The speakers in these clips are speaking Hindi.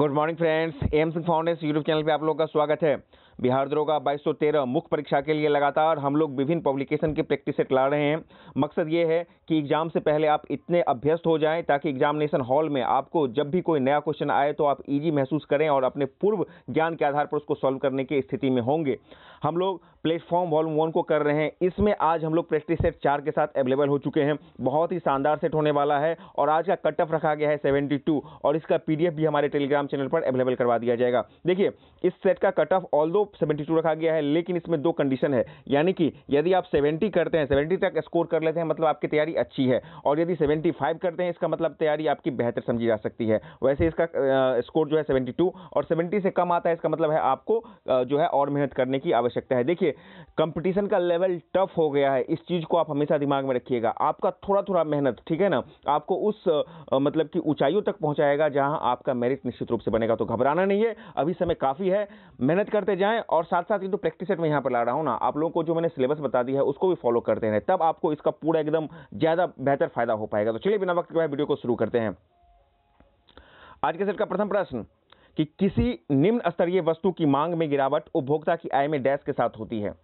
good morning friends M Singh foundation YouTube channel पे आप लोग का स्वागत है बिहार दरोगा 2213 मुख्य परीक्षा के लिए लगातार हम लोग विभिन्न पब्लिकेशन के प्रैक्टिस सेट ला रहे हैं मकसद ये है कि एग्ज़ाम से पहले आप इतने अभ्यस्त हो जाएं ताकि एग्जामिनेशन हॉल में आपको जब भी कोई नया क्वेश्चन आए तो आप ईजी महसूस करें और अपने पूर्व ज्ञान के आधार पर उसको सॉल्व करने की स्थिति में होंगे हम लोग प्लेटफॉर्म वॉल्यूम वन को कर रहे हैं इसमें आज हम लोग प्रैक्टिस सेट चार के साथ अवेलेबल हो चुके हैं बहुत ही शानदार सेट होने वाला है और आज का कट ऑफ रखा गया है 72 और इसका पीडीएफ भी हमारे टेलीग्राम चैनल पर अवेलेबल करवा दिया जाएगा देखिए इस सेट का कट ऑफ ऑल 72 रखा गया है लेकिन इसमें दो कंडीशन है यानी कि यदि आप 70 करते हैं 70 तक स्कोर कर लेते हैं मतलब आपकी तैयारी अच्छी है और यदि 75 करते हैं इसका मतलब तैयारी आपकी बेहतर समझी जा सकती है वैसे इसका स्कोर जो है 72 और 70 से कम आता है इसका मतलब है आपको जो है और मेहनत करने की आवश्यकता है देखिए कंपटीशन का लेवल टफ हो गया है इस चीज़ को आप हमेशा दिमाग में रखिएगा आपका थोड़ा थोड़ा मेहनत ठीक है ना आपको उस मतलब की ऊंचाइयों तक पहुँचाएगा जहाँ आपका मेरिट निश्चित रूप से बनेगा तो घबराना नहीं है अभी समय काफ़ी है मेहनत करते जाए जाएं और साथ साथ ये जो प्रैक्टिस सेट में यहाँ पर ला रहा हूँ ना आप लोगों को जो मैंने सिलेबस बता दिया है उसको भी फॉलो करते हैं तब आपको इसका पूरा एकदम ज़्यादा बेहतर फायदा हो पाएगा तो चलिए बिना वक्त के बाद वीडियो को शुरू करते हैं आज के सेट का प्रथम प्रश्न कि किसी निम्न स्तरीय वस्तु की मांग में गिरावट उपभोक्ता की आय में डैश के साथ होती है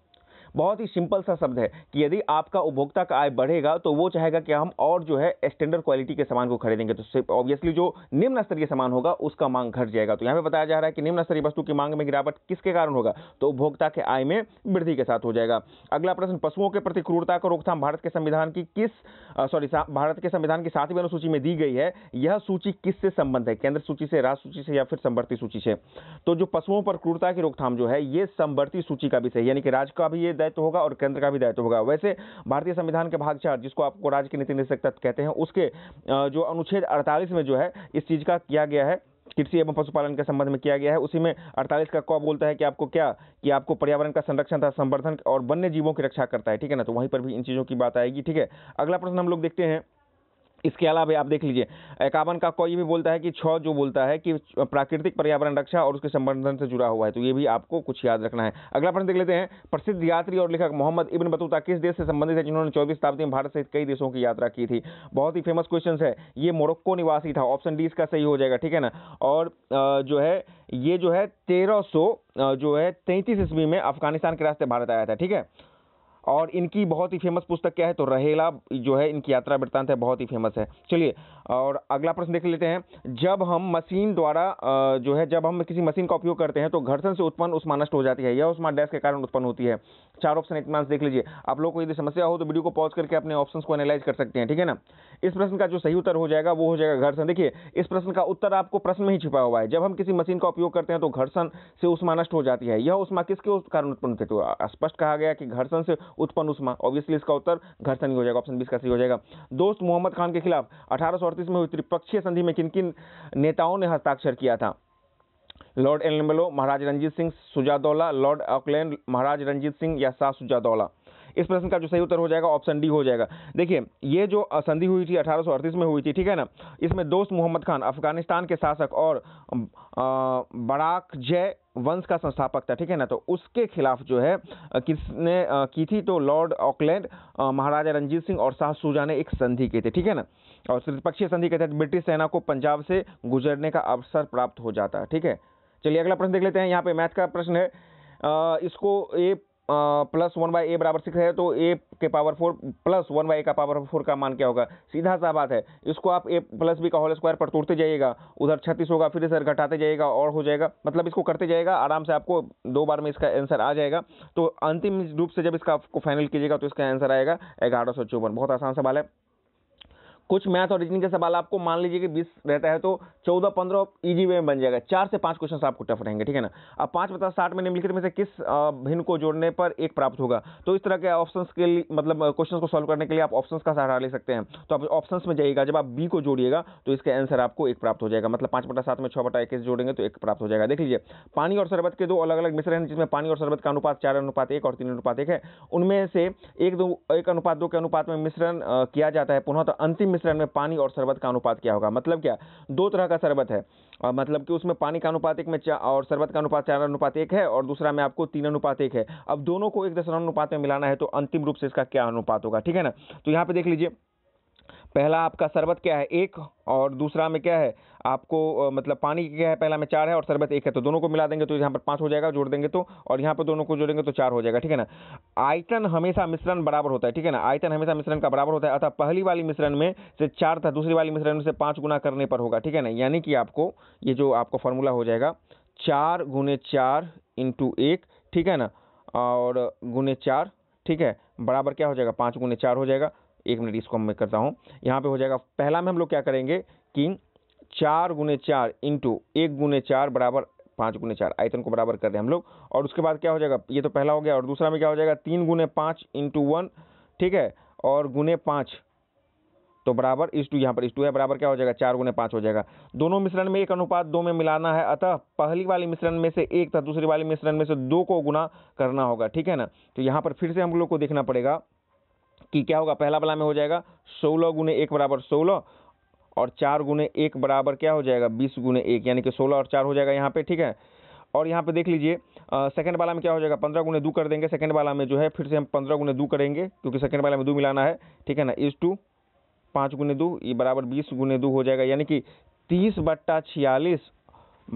बहुत ही सिंपल सा शब्द है कि यदि आपका उपभोक्ता का आय बढ़ेगा तो वो चाहेगा कि हम और जो है स्टैंडर्ड क्वालिटी के सामान को खरीदेंगे तो ऑब्वियसली जो निम्न स्तरीय सामान होगा उसका मांग घट जाएगा तो यहाँ पे बताया जा रहा है कि निम्न स्तरीय वस्तु की मांग में गिरावट किसके कारण होगा तो उपभोक्ता के आय में वृद्धि के साथ हो जाएगा अगला प्रश्न पशुओं के प्रति क्रूरता को रोकथाम भारत के संविधान की किस सॉरी भारत के संविधान की सातवीं अनुसूची में दी गई है यह सूची किससे संबंध है केंद्र सूची से राष्ट्र सूची से या फिर संवर्ती सूची से तो जो पशुओं पर क्रूरता की रोकथाम जो है यह संवर्ती सूची का विषय यानी कि राज्य का भी ये दायित्व होगा और केंद्र का भी दायित्व होगा वैसे भारतीय संविधान के भाग चार जिसको आपको राज्य की नीति तत्व कहते हैं उसके जो अनुच्छेद अड़तालीस में जो है इस चीज़ का किया गया है कृषि एवं पशुपालन के संबंध में किया गया है उसी में अड़तालीस का कौ बोलता है कि आपको क्या कि आपको पर्यावरण का संरक्षण तथा संवर्धन और वन्य जीवों की रक्षा करता है ठीक है ना तो वहीं पर भी इन चीज़ों की बात आएगी ठीक है अगला प्रश्न हम लोग देखते हैं इसके अलावा आप देख लीजिए इक्यावन का कोई ये भी बोलता है कि छः जो बोलता है कि प्राकृतिक पर्यावरण रक्षा और उसके संबंधन से जुड़ा हुआ है तो ये भी आपको कुछ याद रखना है अगला प्रश्न देख लेते हैं प्रसिद्ध यात्री और लेखक मोहम्मद इब्न बतूता किस देश से संबंधित है जिन्होंने चौबीस शताब्दी में भारत सहित कई देशों की यात्रा की थी बहुत ही फेमस क्वेश्चन है ये मोरक्को निवासी था ऑप्शन डी इसका सही हो जाएगा ठीक है ना और जो है ये जो है तेरह जो है तैंतीस ईस्वी में अफगानिस्तान के रास्ते भारत आया था ठीक है और इनकी बहुत ही फेमस पुस्तक क्या है तो रहेला जो है इनकी यात्रा वृत्तांत है बहुत ही फेमस है चलिए और अगला प्रश्न देख लेते हैं जब हम मशीन द्वारा जो है जब हम किसी मशीन का उपयोग करते हैं तो घर्षण से उत्पन्न उष्मा नष्ट हो जाती है यह उष्मा डैश के कारण उत्पन्न होती है चार ऑप्शन एक में देख लीजिए आप लोग को यदि समस्या हो तो वीडियो को पॉज करके अपने ऑप्शन को एनालाइज कर सकते हैं ठीक है ना इस प्रश्न का जो सही उत्तर हो जाएगा वो हो जाएगा घर्षण देखिए इस प्रश्न का उत्तर आपको प्रश्न में ही छिपा हुआ है जब हम किसी मशीन का उपयोग करते हैं तो घर्षण से उष्मा नष्ट हो जाती है यह उष्मा किसके कारण उत्पन्न होती है तो स्पष्ट कहा गया कि घर्षण से उत्पन्न उष्मा ऑब्वियसली इसका उत्तर घर्षण ही हो जाएगा ऑप्शन बीस का सही हो जाएगा दोस्त मोहम्मद खान के खिलाफ अठारह में हुई त्रिपक्षीय संधि में किन किन नेताओं ने हस्ताक्षर किया था लॉर्ड एलम्बलो महाराज रंजीत सिंह सुजादौला लॉर्ड ऑकलैंड महाराज रंजीत सिंह या शाह सुजादौला इस प्रश्न का जो सही उत्तर हो जाएगा ऑप्शन डी हो जाएगा देखिए ये जो संधि हुई थी अठारह में हुई थी ठीक है ना इसमें दोस्त मोहम्मद खान अफगानिस्तान के शासक और बड़ाक जय वंश का संस्थापक था ठीक है ना तो उसके खिलाफ जो है किसने की थी तो लॉर्ड ऑकलैंड महाराजा रंजीत सिंह और शाह सूजा ने एक संधि की थी ठीक है ना और त्रिपक्षीय संधि के तहत ब्रिटिश सेना को पंजाब से गुजरने का अवसर प्राप्त हो जाता है ठीक है चलिए अगला प्रश्न देख लेते हैं यहाँ पे मैथ का प्रश्न है आ, इसको A plus one by A बराबर सिक्स है तो ए के power four plus one by A का पावर फोर का मान क्या होगा सीधा सा बात है इसको आप ए प्लस बी का होल स्क्वायर पर तोड़ते जाइएगा उधर छत्तीस होगा फिर इधर घटाते जाइएगा और हो जाएगा मतलब इसको करते जाएगा आराम से आपको दो बार में इसका आंसर आ जाएगा तो अंतिम रूप से जब इसका आपको फाइनल कीजिएगा तो इसका आंसर आएगा ग्यारह सौ चौवन बहुत आसान सवाल है कुछ मैथ और रीजनिंग के सवाल आपको मान लीजिए कि बीस रहता है तो चौदह पंद्रह ईजी वे में बन जाएगा चार से पांच क्वेश्चन आपको टफ रहेंगे ठीक है ना अब पाँच पता साठ में निम्नलिखित में से किस भिन्न को जोड़ने पर एक प्राप्त होगा तो इस तरह के ऑप्शन के लिए मतलब क्वेश्चन को सॉल्व करने के लिए आप ऑप्शन का सहारा ले सकते हैं तो आप ऑप्शन में जाइएगा जब आप बी को जोड़िएगा तो इसका आंसर आपको एक प्राप्त हो जाएगा मतलब पाँच पटा सात में छः बटा इक्कीस जोड़ेंगे तो एक प्राप्त हो जाएगा देख लीजिए पानी और शरबत के दो अलग अलग मिश्रण हैं जिसमें पानी और शरबत का अनुपात चार अनुपात एक और तीन अनुपात एक है उनमें से एक दो एक अनुपात दो के अनुपात में मिश्रण किया जाता है पुनः तो अंतिम मिश्रण में पानी और शरबत का अनुपात क्या होगा मतलब क्या दो तरह का शरबत है और मतलब कि उसमें पानी का अनुपात एक में चार और शरबत का अनुपात चार अनुपात एक है और दूसरा में आपको तीन अनुपात एक है अब दोनों को एक दशमलव अनुपात में मिलाना है तो अंतिम रूप से इसका क्या अनुपात होगा ठीक है ना तो यहाँ पे देख लीजिए पहला आपका शरबत क्या है एक और दूसरा में क्या है आपको मतलब पानी क्या है पहला में चार है और शरबत एक है तो दोनों को मिला देंगे तो यहाँ पर पाँच हो जाएगा जोड़ देंगे तो और यहाँ पर दोनों को जोड़ेंगे तो चार हो जाएगा ठीक है ना आयतन हमेशा मिश्रण बराबर होता है ठीक है ना आयतन हमेशा मिश्रण का बराबर होता है अतः पहली वाली मिश्रण में से चार था दूसरी वाली मिश्रण में से पाँच गुना करने पर होगा ठीक है ना यानी कि आपको ये जो आपका फॉर्मूला हो जाएगा चार गुने चार इंटू एक ठीक है ना और गुने चार ठीक है बराबर क्या हो जाएगा पाँच गुने चार हो जाएगा एक मिनट इसको मैं करता हूँ यहाँ पे हो जाएगा पहला में हम लोग क्या करेंगे कि चार गुने चार इंटू एक गुने चार बराबर पाँच गुने चार आयतन को बराबर कर रहे हैं हम लोग और उसके बाद क्या हो जाएगा ये तो पहला हो गया और दूसरा में क्या हो जाएगा तीन गुने पाँच इंटू वन ठीक है और गुने पाँच तो बराबर इस टू यहाँ पर इस टू है बराबर क्या हो जाएगा चार गुने पाँच हो जाएगा दोनों मिश्रण में एक अनुपात दो में मिलाना है अतः पहली वाली मिश्रण में से एक था दूसरी वाली मिश्रण में से दो को गुना करना होगा ठीक है ना तो यहाँ पर फिर से हम लोग को देखना पड़ेगा कि क्या होगा पहला वाला में हो जाएगा सोलह गुने एक बराबर सोलह और चार गुने एक बराबर क्या हो जाएगा बीस गुने एक यानी कि सोलह और चार हो जाएगा यहाँ पे ठीक है और यहाँ पे देख लीजिए सेकंड वाला में क्या हो जाएगा पंद्रह गुने दो कर देंगे सेकंड वाला में जो है फिर से हम पंद्रह गुने दो करेंगे क्योंकि सेकंड वाला में दो मिलाना है ठीक है ना इस टू पाँच गुने दो ये बराबर बीस गुने दो हो जाएगा यानी कि तीस बट्टा छियालीस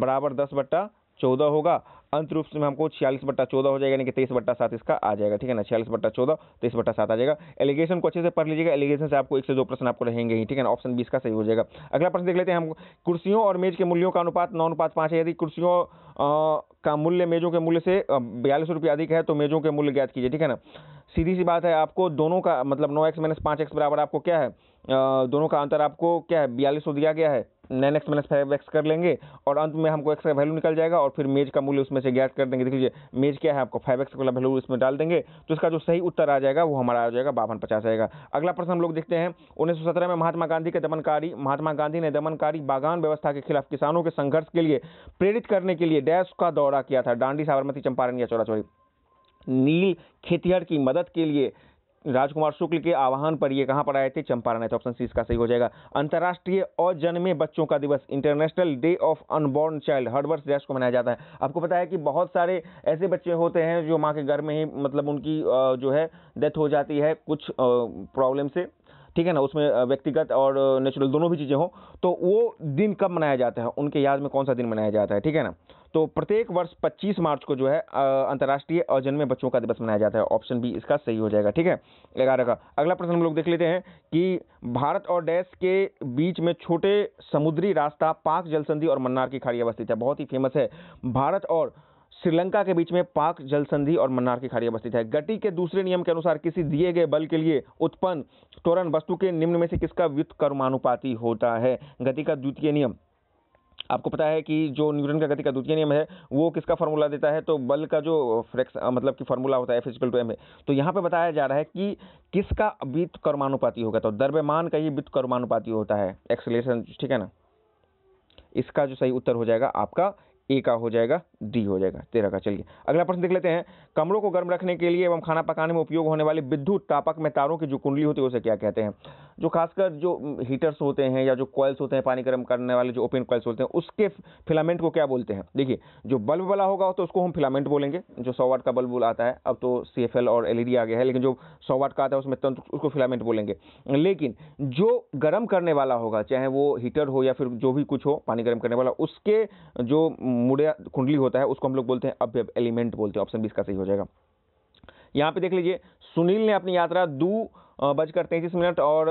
बराबर दस बट्टा चौदह होगा अंत रूप में हमको छियालीस बट्टा चौदह हो जाएगा यानी कि तेईस बट्टा सात इसका आ जाएगा ठीक है ना छियालीस बट्टा चौदह तेईस बट्टा सात आ जाएगा एलिगेशन को अच्छे से पढ़ लीजिएगा एलिगेशन से आपको एक से दो प्रश्न आपको रहेंगे ही ठीक है ना ऑप्शन बीस का सही हो जाएगा अगला प्रश्न देख लेते हैं हम कुर्सियों और मेज के मूल्यों का अनुपात नौ अनुपात पाँच है यदि कुर्सियों का मूल्य मेजों के मूल्य से बयालीस रुपये अधिक है तो मेजों के मूल्य ज्ञात कीजिए ठीक है ना सीधी सी बात है आपको दोनों का मतलब नौ एक्स माइनस पाँच एक्स बराबर आपको क्या है दोनों का अंतर आपको क्या है बयालीस दिया गया है nine X minus five X कर लेंगे और अंत में हमको एक्स का वैल्यू निकल जाएगा और फिर मेज का मूल्य उसमें से ज्ञात कर देंगे देख लीजिए मेज क्या है आपको फाइव एक्स वाला वैल्यू इसमें डाल देंगे तो इसका जो सही उत्तर आ जाएगा वो हमारा आ जाएगा बावन पचास आएगा अगला प्रश्न हम लोग देखते हैं उन्नीस में महात्मा गांधी के दमनकारी महात्मा गांधी ने दमनकारी बागान व्यवस्था के खिलाफ किसानों के संघर्ष के लिए प्रेरित करने के लिए डैश का दौरा किया था डांडी साबरमती चंपारण या चौरी नील खेतिहर की मदद के लिए राजकुमार शुक्ल के आह्वान पर ये कहाँ पर आए थे चंपारण है तो ऑप्शन सी इसका सही हो जाएगा अंतर्राष्ट्रीय अजन्मे बच्चों का दिवस international day of unborn child हर वर्ष देश को मनाया जाता है आपको पता है कि बहुत सारे ऐसे बच्चे होते हैं जो माँ के घर में ही मतलब उनकी जो है डेथ हो जाती है कुछ प्रॉब्लम से ठीक है ना उसमें व्यक्तिगत और नेचुरल दोनों भी चीज़ें हों तो वो दिन कब मनाया जाता है उनके याद में कौन सा दिन मनाया जाता है ठीक है ना तो प्रत्येक वर्ष 25 मार्च को जो है अंतर्राष्ट्रीय अजन्मे बच्चों का दिवस मनाया जाता है ऑप्शन बी इसका सही हो जाएगा ठीक है ग्यारह का अगला प्रश्न हम लोग देख लेते हैं कि भारत और डैश के बीच में छोटे समुद्री रास्ता पाक जल संधि और मन्नार की खाड़ी अवस्थित है बहुत ही फेमस है भारत और श्रीलंका के बीच में पाक जल संधि और मन्नार की खाड़ी अवस्थित है गति के दूसरे नियम के अनुसार किसी दिए गए बल के लिए उत्पन्न त्वरण वस्तु के निम्न में से किसका व्युत कर्मानुपाती होता है गति का द्वितीय नियम आपको पता है कि जो न्यूटन का गति का द्वितीय नियम है वो किसका फॉर्मूला देता है तो बल का जो फ्रैक्स मतलब कि फॉर्मूला होता है फिजिकल टू एम है तो यहाँ पर बताया जा रहा है कि किसका वित्त कर्मानुपाति होगा तो द्रव्यमान का ही वित्त कर्मानुपाती होता है एक्सलेशन ठीक है ना इसका जो सही उत्तर हो जाएगा आपका ए का हो जाएगा डी हो जाएगा तेरह का चलिए अगला प्रश्न देख लेते हैं कमरों को गर्म रखने के लिए एवं खाना पकाने में उपयोग होने वाले विद्युत तापक में तारों की जो कुंडली होती है उसे क्या कहते हैं जो खासकर जो हीटर्स होते हैं या जो कॉयल्स होते हैं पानी गर्म करने वाले जो ओपन कॉयल्स होते हैं उसके फिलामेंट को क्या बोलते हैं देखिए जो बल्ब वाला होगा तो उसको हम फिलामेंट बोलेंगे जो सौ वाट का बल्ब आता है अब तो सी और एल e आ गया है लेकिन जो सौ वाट का आता है उसमें तंत्र उसको फिलामेंट बोलेंगे लेकिन जो गर्म करने वाला होगा चाहे वो हीटर हो या फिर जो भी कुछ हो पानी गर्म करने वाला उसके जो मुड़िया कुंडली होता है उसको हम लोग बोलते हैं अभ्यव एलिमेंट बोलते हैं ऑप्शन बीस का सही हो जाएगा यहाँ पे देख लीजिए सुनील ने अपनी यात्रा दू बजकर तैंतीस मिनट और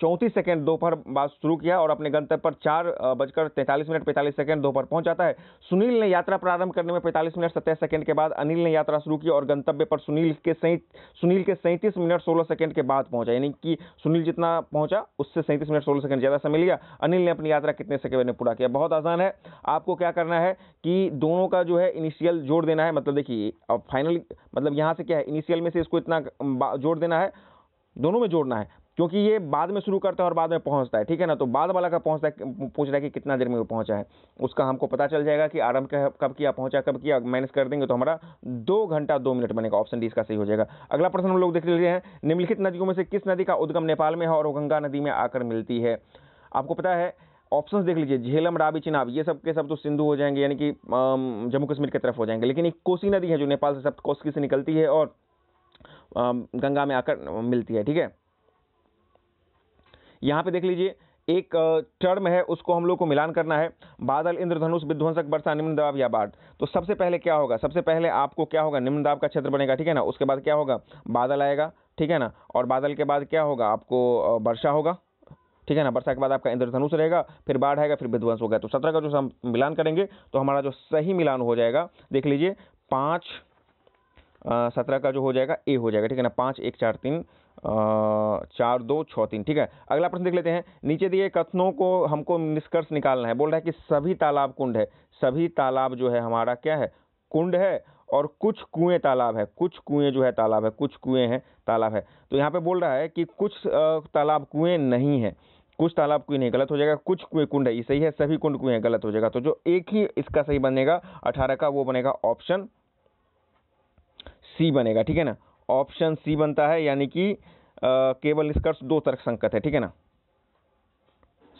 चौंतीस सेकंड दोपहर बाद शुरू किया और अपने गंतव्य पर चार बजकर तैंतालीस मिनट पैंतालीस सेकंड दोपहर पहुंच जाता है सुनील ने यात्रा प्रारंभ करने में पैंतालीस मिनट सत्ताईस सेकंड के बाद अनिल ने यात्रा शुरू की और गंतव्य पर सुनील के सुनील के सैंतीस मिनट सोलह सेकंड के बाद पहुंचा यानी कि सुनील जितना पहुंचा उससे सैंतीस मिनट सोलह सेकंड ज़्यादा समय लिया अनिल ने अपनी यात्रा कितने सेकंड में पूरा किया बहुत आसान है आपको क्या करना है कि दोनों का जो है इनिशियल जोड़ देना है मतलब देखिए अब फाइनल मतलब यहाँ से क्या है इनिशियल में से इसको इतना जोड़ देना है दोनों में जोड़ना है क्योंकि ये बाद में शुरू करता है और बाद में पहुंचता है ठीक है ना तो बाद वाला का पहुंचता है पूछ रहा है कि कितना देर में वो पहुंचा है उसका हमको पता चल जाएगा कि आरंभ कब किया पहुंचा कब किया माइनस कर देंगे तो हमारा दो घंटा दो मिनट बनेगा ऑप्शन डी इसका सही हो जाएगा अगला प्रश्न हम लोग देख रहे हैं निम्नलिखित नदियों में से किस नदी का उद्गम नेपाल में है और गंगा नदी में आकर मिलती है आपको पता है ऑप्शन देख लीजिए झेलम राबी चिनाब ये सब के सब तो सिंधु हो जाएंगे यानी कि जम्मू कश्मीर की तरफ हो जाएंगे लेकिन एक कोसी नदी है जो नेपाल से सब कोसकी से निकलती है और गंगा में आकर मिलती है ठीक है यहाँ पे देख लीजिए एक टर्म है उसको हम लोग को मिलान करना है बादल इंद्रधनुष विध्वंसक वर्षा निम्न दाब या बाढ़ तो सबसे पहले क्या होगा सबसे पहले आपको क्या होगा निम्न दाब का क्षेत्र बनेगा ठीक है ना उसके बाद क्या होगा बादल आएगा ठीक है ना और बादल के बाद क्या होगा आपको वर्षा होगा ठीक है ना वर्षा के बाद आपका इंद्रधनुष रहेगा फिर बाढ़ आएगा फिर विध्वंस होगा तो सत्रह का जो हम मिलान करेंगे तो हमारा जो सही मिलान हो जाएगा देख लीजिए पाँच सत्रह का जो हो जाएगा ए हो जाएगा ठीक है ना पाँच एक चार तीन चार दो छः तीन ठीक है अगला प्रश्न देख लेते हैं नीचे दिए कथनों को हमको निष्कर्ष निकालना है बोल रहा है कि सभी तालाब कुंड है सभी तालाब जो है हमारा क्या है कुंड है और कुछ कुएं तालाब है कुछ कुएं जो है तालाब है कुछ कुएं हैं तालाब है तो यहाँ पे बोल रहा है कि कुछ तालाब कुएं नहीं है कुछ तालाब कुएं नहीं गलत हो जाएगा कुछ कुएं कुंड है ये सही है सभी कुंड कुएं गलत हो जाएगा तो जो एक ही इसका सही बनेगा अठारह का वो बनेगा ऑप्शन सी बनेगा ठीक है ना ऑप्शन सी बनता है यानी कि केवल निष्कर्ष दो तर्क संकत है ठीक है ना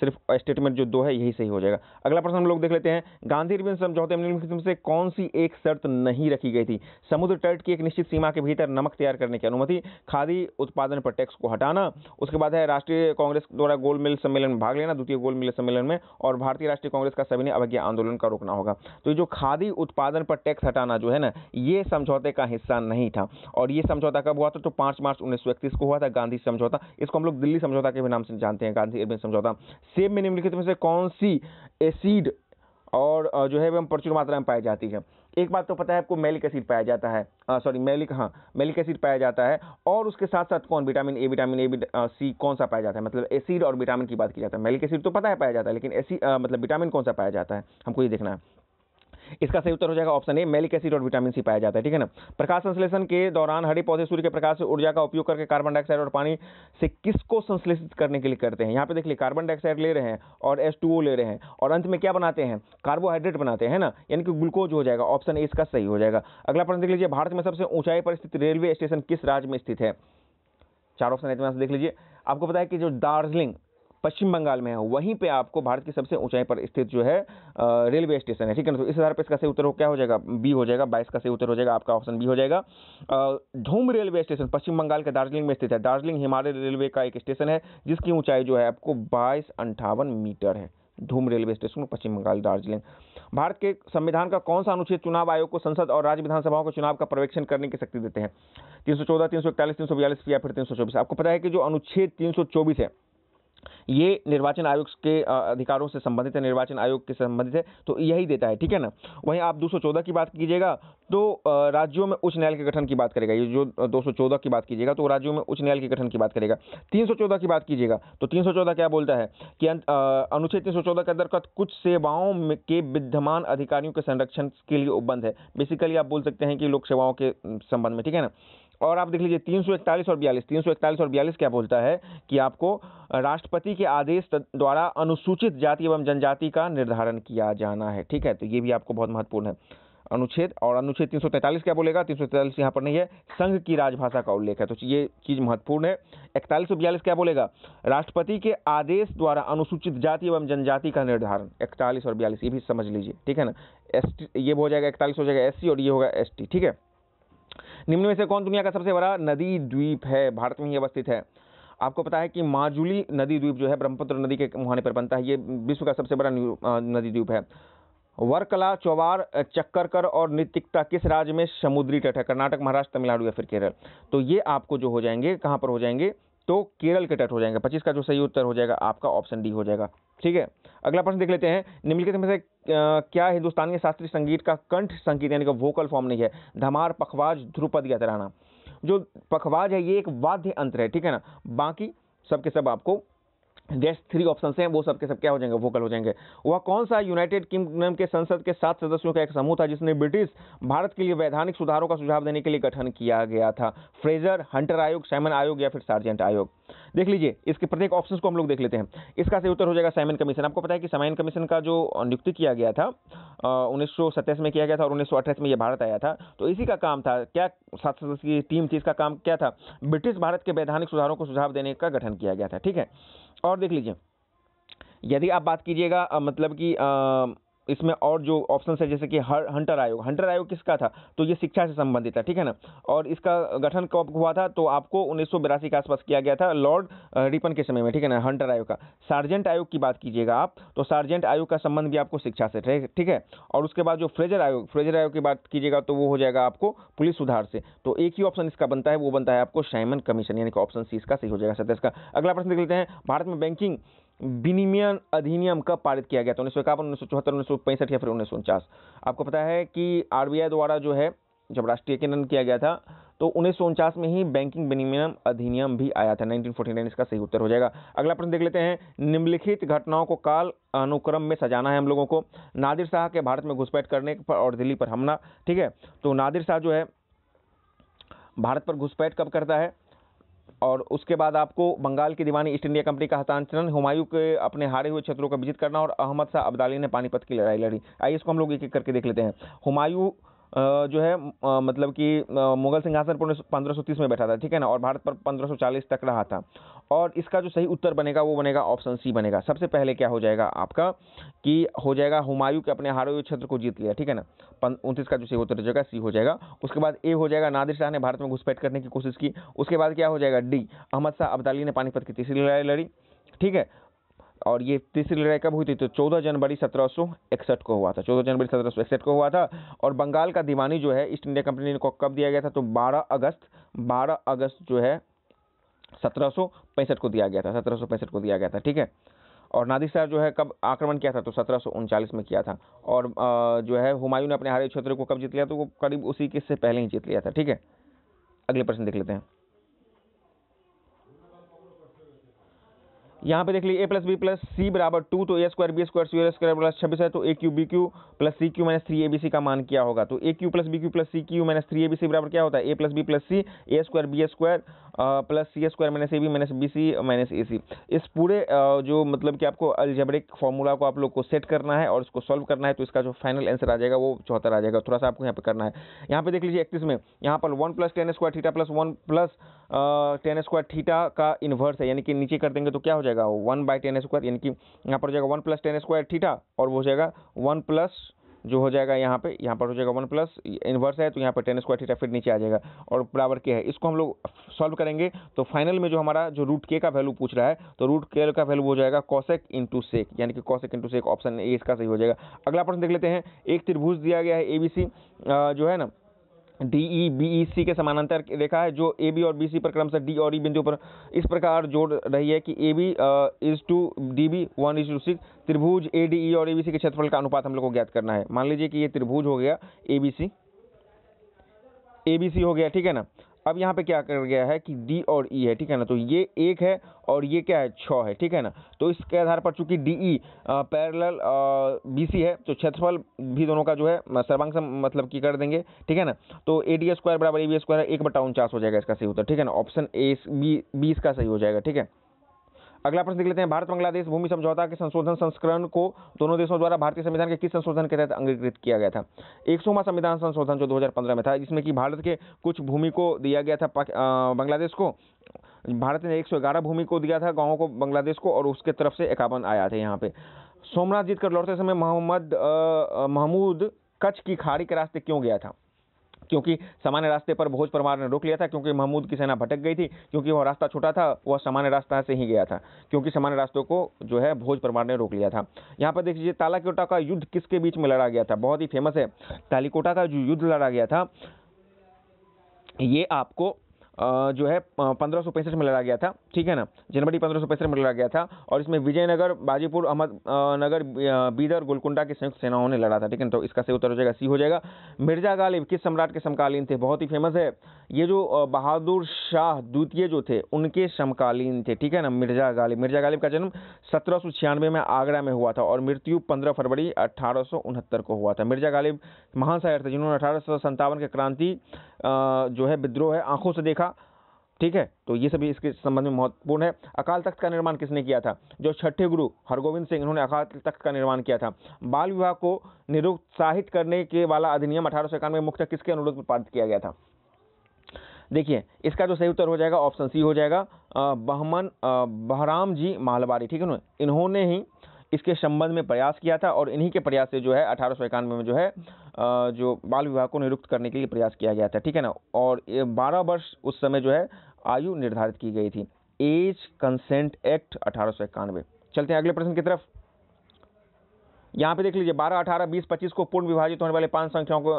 सिर्फ स्टेटमेंट जो दो है यही सही हो जाएगा अगला प्रश्न हम लोग देख लेते हैं गांधी रिबन समझौते में निम्नलिखित में से कौन सी एक शर्त नहीं रखी गई थी समुद्र तट की एक निश्चित सीमा के भीतर नमक तैयार करने की अनुमति खादी उत्पादन पर टैक्स को हटाना उसके बाद है राष्ट्रीय कांग्रेस द्वारा गोल मिल सम्मेलन में भाग लेना द्वितीय गोल मिल सम्मेलन में और भारतीय राष्ट्रीय कांग्रेस का सभी ने अवज्ञा आंदोलन का रोकना होगा तो जो खादी उत्पादन पर टैक्स हटाना जो है ना ये समझौते का हिस्सा नहीं था और ये समझौता कब हुआ था तो पांच मार्च उन्नीस को हुआ था गांधी समझौता इसको हम लोग दिल्ली समझौता के भी नाम से जानते हैं गांधी समझौता सेब में निम्नलिखित में से कौन सी एसिड और जो है एवं प्रचुर मात्रा में पाई जाती है एक बात तो पता है आपको मेलिक एसिड पाया जाता है सॉरी मेलिक हाँ मेलिक एसिड पाया जाता है और उसके साथ साथ कौन विटामिन ए विटामिन ए सी कौन सा पाया जाता है मतलब एसिड और विटामिन की बात की जाता है मेलिक एसिड तो पता है पाया जाता है लेकिन एसी मतलब विटामिन कौन सा पाया जाता है हमको ये देखना है इसका सही उत्तर हो जाएगा ऑप्शन ए मेलिक एसिड और विटामिन सी पाया जाता है ठीक है ना प्रकाश संश्लेषण के दौरान हरे पौधे सूर्य के प्रकाश से ऊर्जा का उपयोग करके कार्बन डाइऑक्साइड और पानी से किसको संश्लेषित करने के लिए करते हैं यहाँ पे देख लीजिए कार्बन डाइऑक्साइड ले रहे हैं और एस ले रहे हैं और अंत में क्या बनाते हैं कार्बोहाइड्रेट बनाते हैं ना यानी कि ग्लूकोज हो जाएगा ऑप्शन ए इसका सही हो जाएगा अगला प्रश्न देख लीजिए भारत में सबसे ऊंचाई पर स्थित रेलवे स्टेशन किस राज्य में स्थित है चार ऑप्शन देख लीजिए आपको पता है कि जो दार्जिलिंग पश्चिम बंगाल में है वहीं पे आपको भारत की सबसे ऊंचाई पर स्थित जो है रेलवे स्टेशन है ठीक है ना तो इस आधार पर इसका सही उत्तर हो क्या हो जाएगा बी हो जाएगा बाईस का सही उत्तर हो जाएगा आपका ऑप्शन बी हो जाएगा झूम रेलवे स्टेशन पश्चिम बंगाल के दार्जिलिंग में स्थित है दार्जिलिंग हिमालय रेलवे का एक स्टेशन है जिसकी ऊंचाई जो है आपको बाईस अंठावन मीटर है धूम रेलवे स्टेशन पश्चिम बंगाल दार्जिलिंग भारत के संविधान का कौन सा अनुच्छेद चुनाव आयोग को संसद और राज्य विधानसभाओं के चुनाव का पर्यवेक्षण करने की शक्ति देते हैं 314, 341, 342 या फिर 324 आपको पता है कि जो अनुच्छेद 324 है ये निर्वाचन आयोग के अधिकारों से संबंधित है निर्वाचन आयोग के संबंधित है तो यही देता है ठीक है ना वहीं आप 214 तो, की बात कीजिएगा तो राज्यों में उच्च न्यायालय के गठन की बात करेगा ये जो 214 की बात कीजिएगा तो राज्यों में उच्च न्यायालय के गठन की बात करेगा 314 की बात कीजिएगा तो 314 क्या बोलता है कि अनुच्छेद तीन के अंतर्गत कुछ सेवाओं के विद्यमान अधिकारियों के संरक्षण के लिए उपबंध है बेसिकली आप बोल सकते हैं कि लोक सेवाओं के संबंध में ठीक है ना और आप देख लीजिए तीन सौ इकतालीस और बयालीस तीन सौ इकतालीस और बयालीस क्या बोलता है कि आपको राष्ट्रपति के आदेश द्वारा अनुसूचित जाति एवं जनजाति का निर्धारण किया जाना है ठीक है तो ये भी आपको बहुत महत्वपूर्ण है अनुच्छेद और अनुच्छेद 343 क्या बोलेगा 343 यहाँ पर नहीं है संघ की राजभाषा का उल्लेख है तो ये चीज़ महत्वपूर्ण है इकतालीस सौ बयालीस क्या बोलेगा राष्ट्रपति के आदेश द्वारा अनुसूचित जाति एवं जनजाति का निर्धारण इकतालीस और बयालीस ये भी समझ लीजिए ठीक है ना एस ये हो जाएगा इकतालीस हो जाएगा एस और ये होगा एस ठीक है निम्न में से कौन दुनिया का सबसे बड़ा नदी द्वीप है भारत में ही अवस्थित है आपको पता है कि माजुली नदी द्वीप जो है ब्रह्मपुत्र नदी के मुहाने पर बनता है ये विश्व का सबसे बड़ा नदी द्वीप है वरकला चौवार चक्करकर और नितिकता किस राज्य में समुद्री तट है कर्नाटक महाराष्ट्र तमिलनाडु या फिर केरल तो ये आपको जो हो जाएंगे कहाँ पर हो जाएंगे तो केरल के तट हो जाएंगे पच्चीस का जो सही उत्तर हो जाएगा आपका ऑप्शन डी हो जाएगा ठीक है अगला प्रश्न देख लेते हैं निम्नलिखित में से क्या हिंदुस्तान के शास्त्रीय संगीत का कंठ संगीत यानी कि वोकल फॉर्म नहीं है धमार पखवाज ध्रुपद या तराना जो पखवाज है ये एक वाद्य अंतर है ठीक है ना बाकी सबके सब आपको जैसे थ्री ऑप्शन हैं वो सब के सब क्या हो जाएंगे वोकल हो जाएंगे वह कौन सा यूनाइटेड किंगडम के संसद के सात सदस्यों का एक समूह था जिसने ब्रिटिश भारत के लिए वैधानिक सुधारों का सुझाव देने के लिए गठन किया गया था फ्रेजर हंटर आयोग सैमन आयोग या फिर सार्जेंट आयोग देख लीजिए इसके प्रत्येक ऑप्शन को हम लोग देख लेते हैं इसका सही उत्तर हो जाएगा साइमन कमीशन आपको पता है कि साइमन कमीशन का जो नियुक्ति किया गया था उन्नीस में किया गया था और उन्नीस में यह भारत आया था तो इसी का काम था क्या सात सदस्य की टीम थी इसका काम क्या था ब्रिटिश भारत के वैधानिक सुधारों को सुझाव देने का गठन किया गया था ठीक है और देख लीजिए यदि आप बात कीजिएगा मतलब कि इसमें और जो ऑप्शन है जैसे कि हर हंटर आयोग हंटर आयोग किसका था तो ये शिक्षा से संबंधित है ठीक है ना और इसका गठन कब हुआ था तो आपको उन्नीस के आसपास किया गया था लॉर्ड रिपन के समय में ठीक है ना हंटर आयोग का सार्जेंट आयोग की बात कीजिएगा आप तो सार्जेंट आयोग का संबंध भी आपको शिक्षा से ठीक है और उसके बाद जो फ्रेजर आयोग फ्रेजर आयोग की बात कीजिएगा तो वो हो जाएगा आपको पुलिस सुधार से तो एक ही ऑप्शन इसका बनता है वो बनता है आपको शाइमन कमीशन यानी कि ऑप्शन सी इसका सही हो जाएगा सत्य का अगला प्रश्न देख लेते हैं भारत में बैंकिंग विनिमयन अधिनियम कब पारित किया गया था उन्नीस सौ इक्यावन उन्नीस सौ चौहत्तर उन्नीस सौ पैंसठ या फिर उन्नीस सौ उनचास आपको पता है कि आई द्वारा जो है जब राष्ट्रीयकरण किया गया था तो उन्नीस सौ उनचास में ही बैंकिंग विनियम अधिनियम भी आया था 1949 इसका सही उत्तर हो जाएगा अगला प्रश्न देख लेते हैं निम्नलिखित घटनाओं को काल अनुक्रम में सजाना है हम लोगों को नादिर शाह के भारत में घुसपैठ करने पर और दिल्ली पर हमला ठीक है तो नादिर शाह जो है भारत पर घुसपैठ कब करता है और उसके बाद आपको बंगाल की दीवानी ईस्ट इंडिया कंपनी का हस्तांतरण हुमायूं के अपने हारे हुए क्षेत्रों का विजित करना और अहमद शाह अब्दाली ने पानीपत की लड़ाई लड़ी आइए इसको हम लोग एक एक करके देख लेते हैं हुमायूं जो है मतलब कि मुगल सिंहासन पर पंद्रह में बैठा था ठीक है ना और भारत पर 1540 तक रहा था और इसका जो सही उत्तर बनेगा वो बनेगा ऑप्शन सी बनेगा सबसे पहले क्या हो जाएगा आपका कि हो जाएगा हुमायूं के अपने हारो क्षेत्र को जीत लिया ठीक है ना उनतीस का जो सही उत्तर हो जाएगा सी हो जाएगा उसके बाद ए हो जाएगा नादिर शाह ने भारत में घुसपैठ करने की कोशिश की उसके बाद क्या हो जाएगा डी अहमद शाह अब्दाली ने पानीपत की तीसरी लड़ाई लड़ी ठीक है और ये तीसरी लड़ाई कब हुई थी तो 14 जनवरी 1761 को हुआ था 14 जनवरी 1761 को हुआ था और बंगाल का दीवानी जो है ईस्ट इंडिया कंपनी को कब दिया गया था तो 12 अगस्त 12 अगस्त जो है सत्रह को दिया गया था सत्रह को दिया गया था ठीक है और नादिर शाह जो है कब आक्रमण किया था तो सत्रह में किया था और जो है हुमायूं ने अपने हारे क्षेत्र को कब जीत लिया तो वो करीब उसी के से पहले ही जीत लिया था ठीक है अगले प्रश्न देख लेते हैं यहाँ पे देख लीजिए A plus B plus C बराबर टू तो A square B square C square plus छब्बीस है तो A cube B cube plus C cube minus three A B C का मान किया होगा तो A cube plus B cube plus C cube minus three A B C बराबर क्या होता है A plus B plus C A square B square plus C square minus A B minus B C minus A C इस पूरे जो मतलब कि आपको अल्जेब्रिक फॉर्मूला को आप लोग को सेट करना है और उसको सॉल्व करना है तो इसका जो फाइनल आंसर आ जाएगा वो चौहत्तर आ जाएगा थोड़ा सा आपको यहाँ पे करना है यहाँ पे देख लीजिए इकतीस में यहाँ पर one plus tan square theta plus one plus tan square theta का इन्वर्स है यानी कि नीचे कर देंगे तो क्या हो जाएगा वन बाई टेन स्क्वायर यानी कि यहाँ पर हो जाएगा one plus tan square theta और वो हो जाएगा वन प्लस जो हो जाएगा यहाँ पे यहाँ पर हो जाएगा वन प्लस इन्वर्स है तो यहाँ पर टेन स्क्वायर थीटा फिर नीचे आ जाएगा और बराबर के है इसको हम लोग सॉल्व करेंगे तो फाइनल में जो हमारा जो रूट के का वैल्यू पूछ रहा है तो रूट के का वैल्यू हो जाएगा कॉसेक इंटू सेक यानी कि cosec into sec option A इसका सही हो जाएगा अगला प्रश्न देख लेते हैं एक त्रिभुज दिया गया है ए जो है ना डी ई बी ई सी के समानांतर रेखा है जो ए बी और बी सी पर से डी और ई e बिंदु पर इस प्रकार जोड़ रही है कि A B is to D B one is to six त्रिभुज ए डी ई और ए बी सी के क्षेत्रफल का अनुपात हम लोग को ज्ञात करना है मान लीजिए कि ये त्रिभुज हो गया ए बी सी ए बी सी हो गया ठीक है ना अब यहाँ पे क्या कर गया है कि डी और ई e है ठीक है ना तो ये एक है और ये क्या है छ है ठीक है ना तो इसके आधार पर चूंकि D E parallel B C है तो क्षेत्रफल भी दोनों का जो है सर्वांग मतलब की कर देंगे ठीक है ना तो ए डी स्क्वायर बराबर ए बी स्क्वायर एक बटा उनचास हो जाएगा इसका सही होता है ठीक है ना ऑप्शन ए बी बी इसका सही हो जाएगा ठीक है अगला प्रश्न देख लेते हैं भारत बांग्लादेश भूमि समझौता के संशोधन संस्करण को दोनों देशों द्वारा भारतीय संविधान के किस संशोधन के तहत अंगीकृत किया गया था एक संविधान संशोधन जो 2015 में था जिसमें कि भारत के कुछ भूमि को दिया गया था बांग्लादेश को भारत ने एक भूमि को दिया था गाँव को बांग्लादेश को और उसके तरफ से इक्यावन आया था यहाँ पे सोमनाथ जीत कर लौटते समय मोहम्मद महमूद कच्छ की खाड़ी के रास्ते क्यों गया था क्योंकि सामान्य रास्ते पर भोज परमार ने रोक लिया था क्योंकि महमूद की सेना भटक गई थी क्योंकि वह रास्ता छोटा था वह सामान्य रास्ता से ही गया था क्योंकि सामान्य रास्तों को जो है भोज परमार ने रोक लिया था यहाँ पर देख लीजिए तालाकोटा का युद्ध किसके बीच में लड़ा गया था बहुत ही फेमस है तालीकोटा का जो युद्ध लड़ा गया था ये आपको जो है पंद्रह सौ पैंसठ में लड़ा गया था ठीक है ना जनवरी पंद्रह सौ पैंसठ में लड़ा गया था और इसमें विजयनगर बाजीपुर अहमद नगर बीदर गोलकुंडा की संयुक्त सेनाओं ने लड़ा था ठीक है तो इसका सही उत्तर हो जाएगा सी हो जाएगा मिर्जा गालिब किस सम्राट के समकालीन थे बहुत ही फेमस है ये जो बहादुर शाह द्वितीय जो थे उनके समकालीन थे ठीक है ना मिर्जा गालिब मिर्जा गालिब का जन्म सत्रह में आगरा में हुआ था और मृत्यु पंद्रह फरवरी अठारह को हुआ था मिर्जा गालिब महान शायर थे जिन्होंने अठारह के क्रांति जो है विद्रोह है आंखों से देखा ठीक है तो ये सभी इसके संबंध में महत्वपूर्ण है अकाल तख्त का निर्माण किसने किया था जो छठे गुरु हरगोविंद सिंह इन्होंने अकाल तख्त का निर्माण किया था बाल विवाह को निरुत्साहित करने के वाला अधिनियम अठारह सौ इक्यानवे मुख्य किसके अनुरोध में पारित किया गया था देखिए इसका जो सही उत्तर हो जाएगा ऑप्शन सी हो जाएगा बहमन बहराम जी मालवारी ठीक है इन्होंने ही इसके संबंध में प्रयास किया था और इन्हीं के प्रयास से जो है अठारह में जो है जो बाल विवाह को निरुक्त करने के लिए प्रयास किया गया था ठीक है ना और बारह वर्ष उस समय जो है आयु निर्धारित की गई थी एज कंसेंट एक्ट अठारह चलते हैं अगले प्रश्न की तरफ यहाँ पे देख लीजिए 12, 18, 20, 25 को पूर्ण विभाजित होने वाले पांच संख्याओं को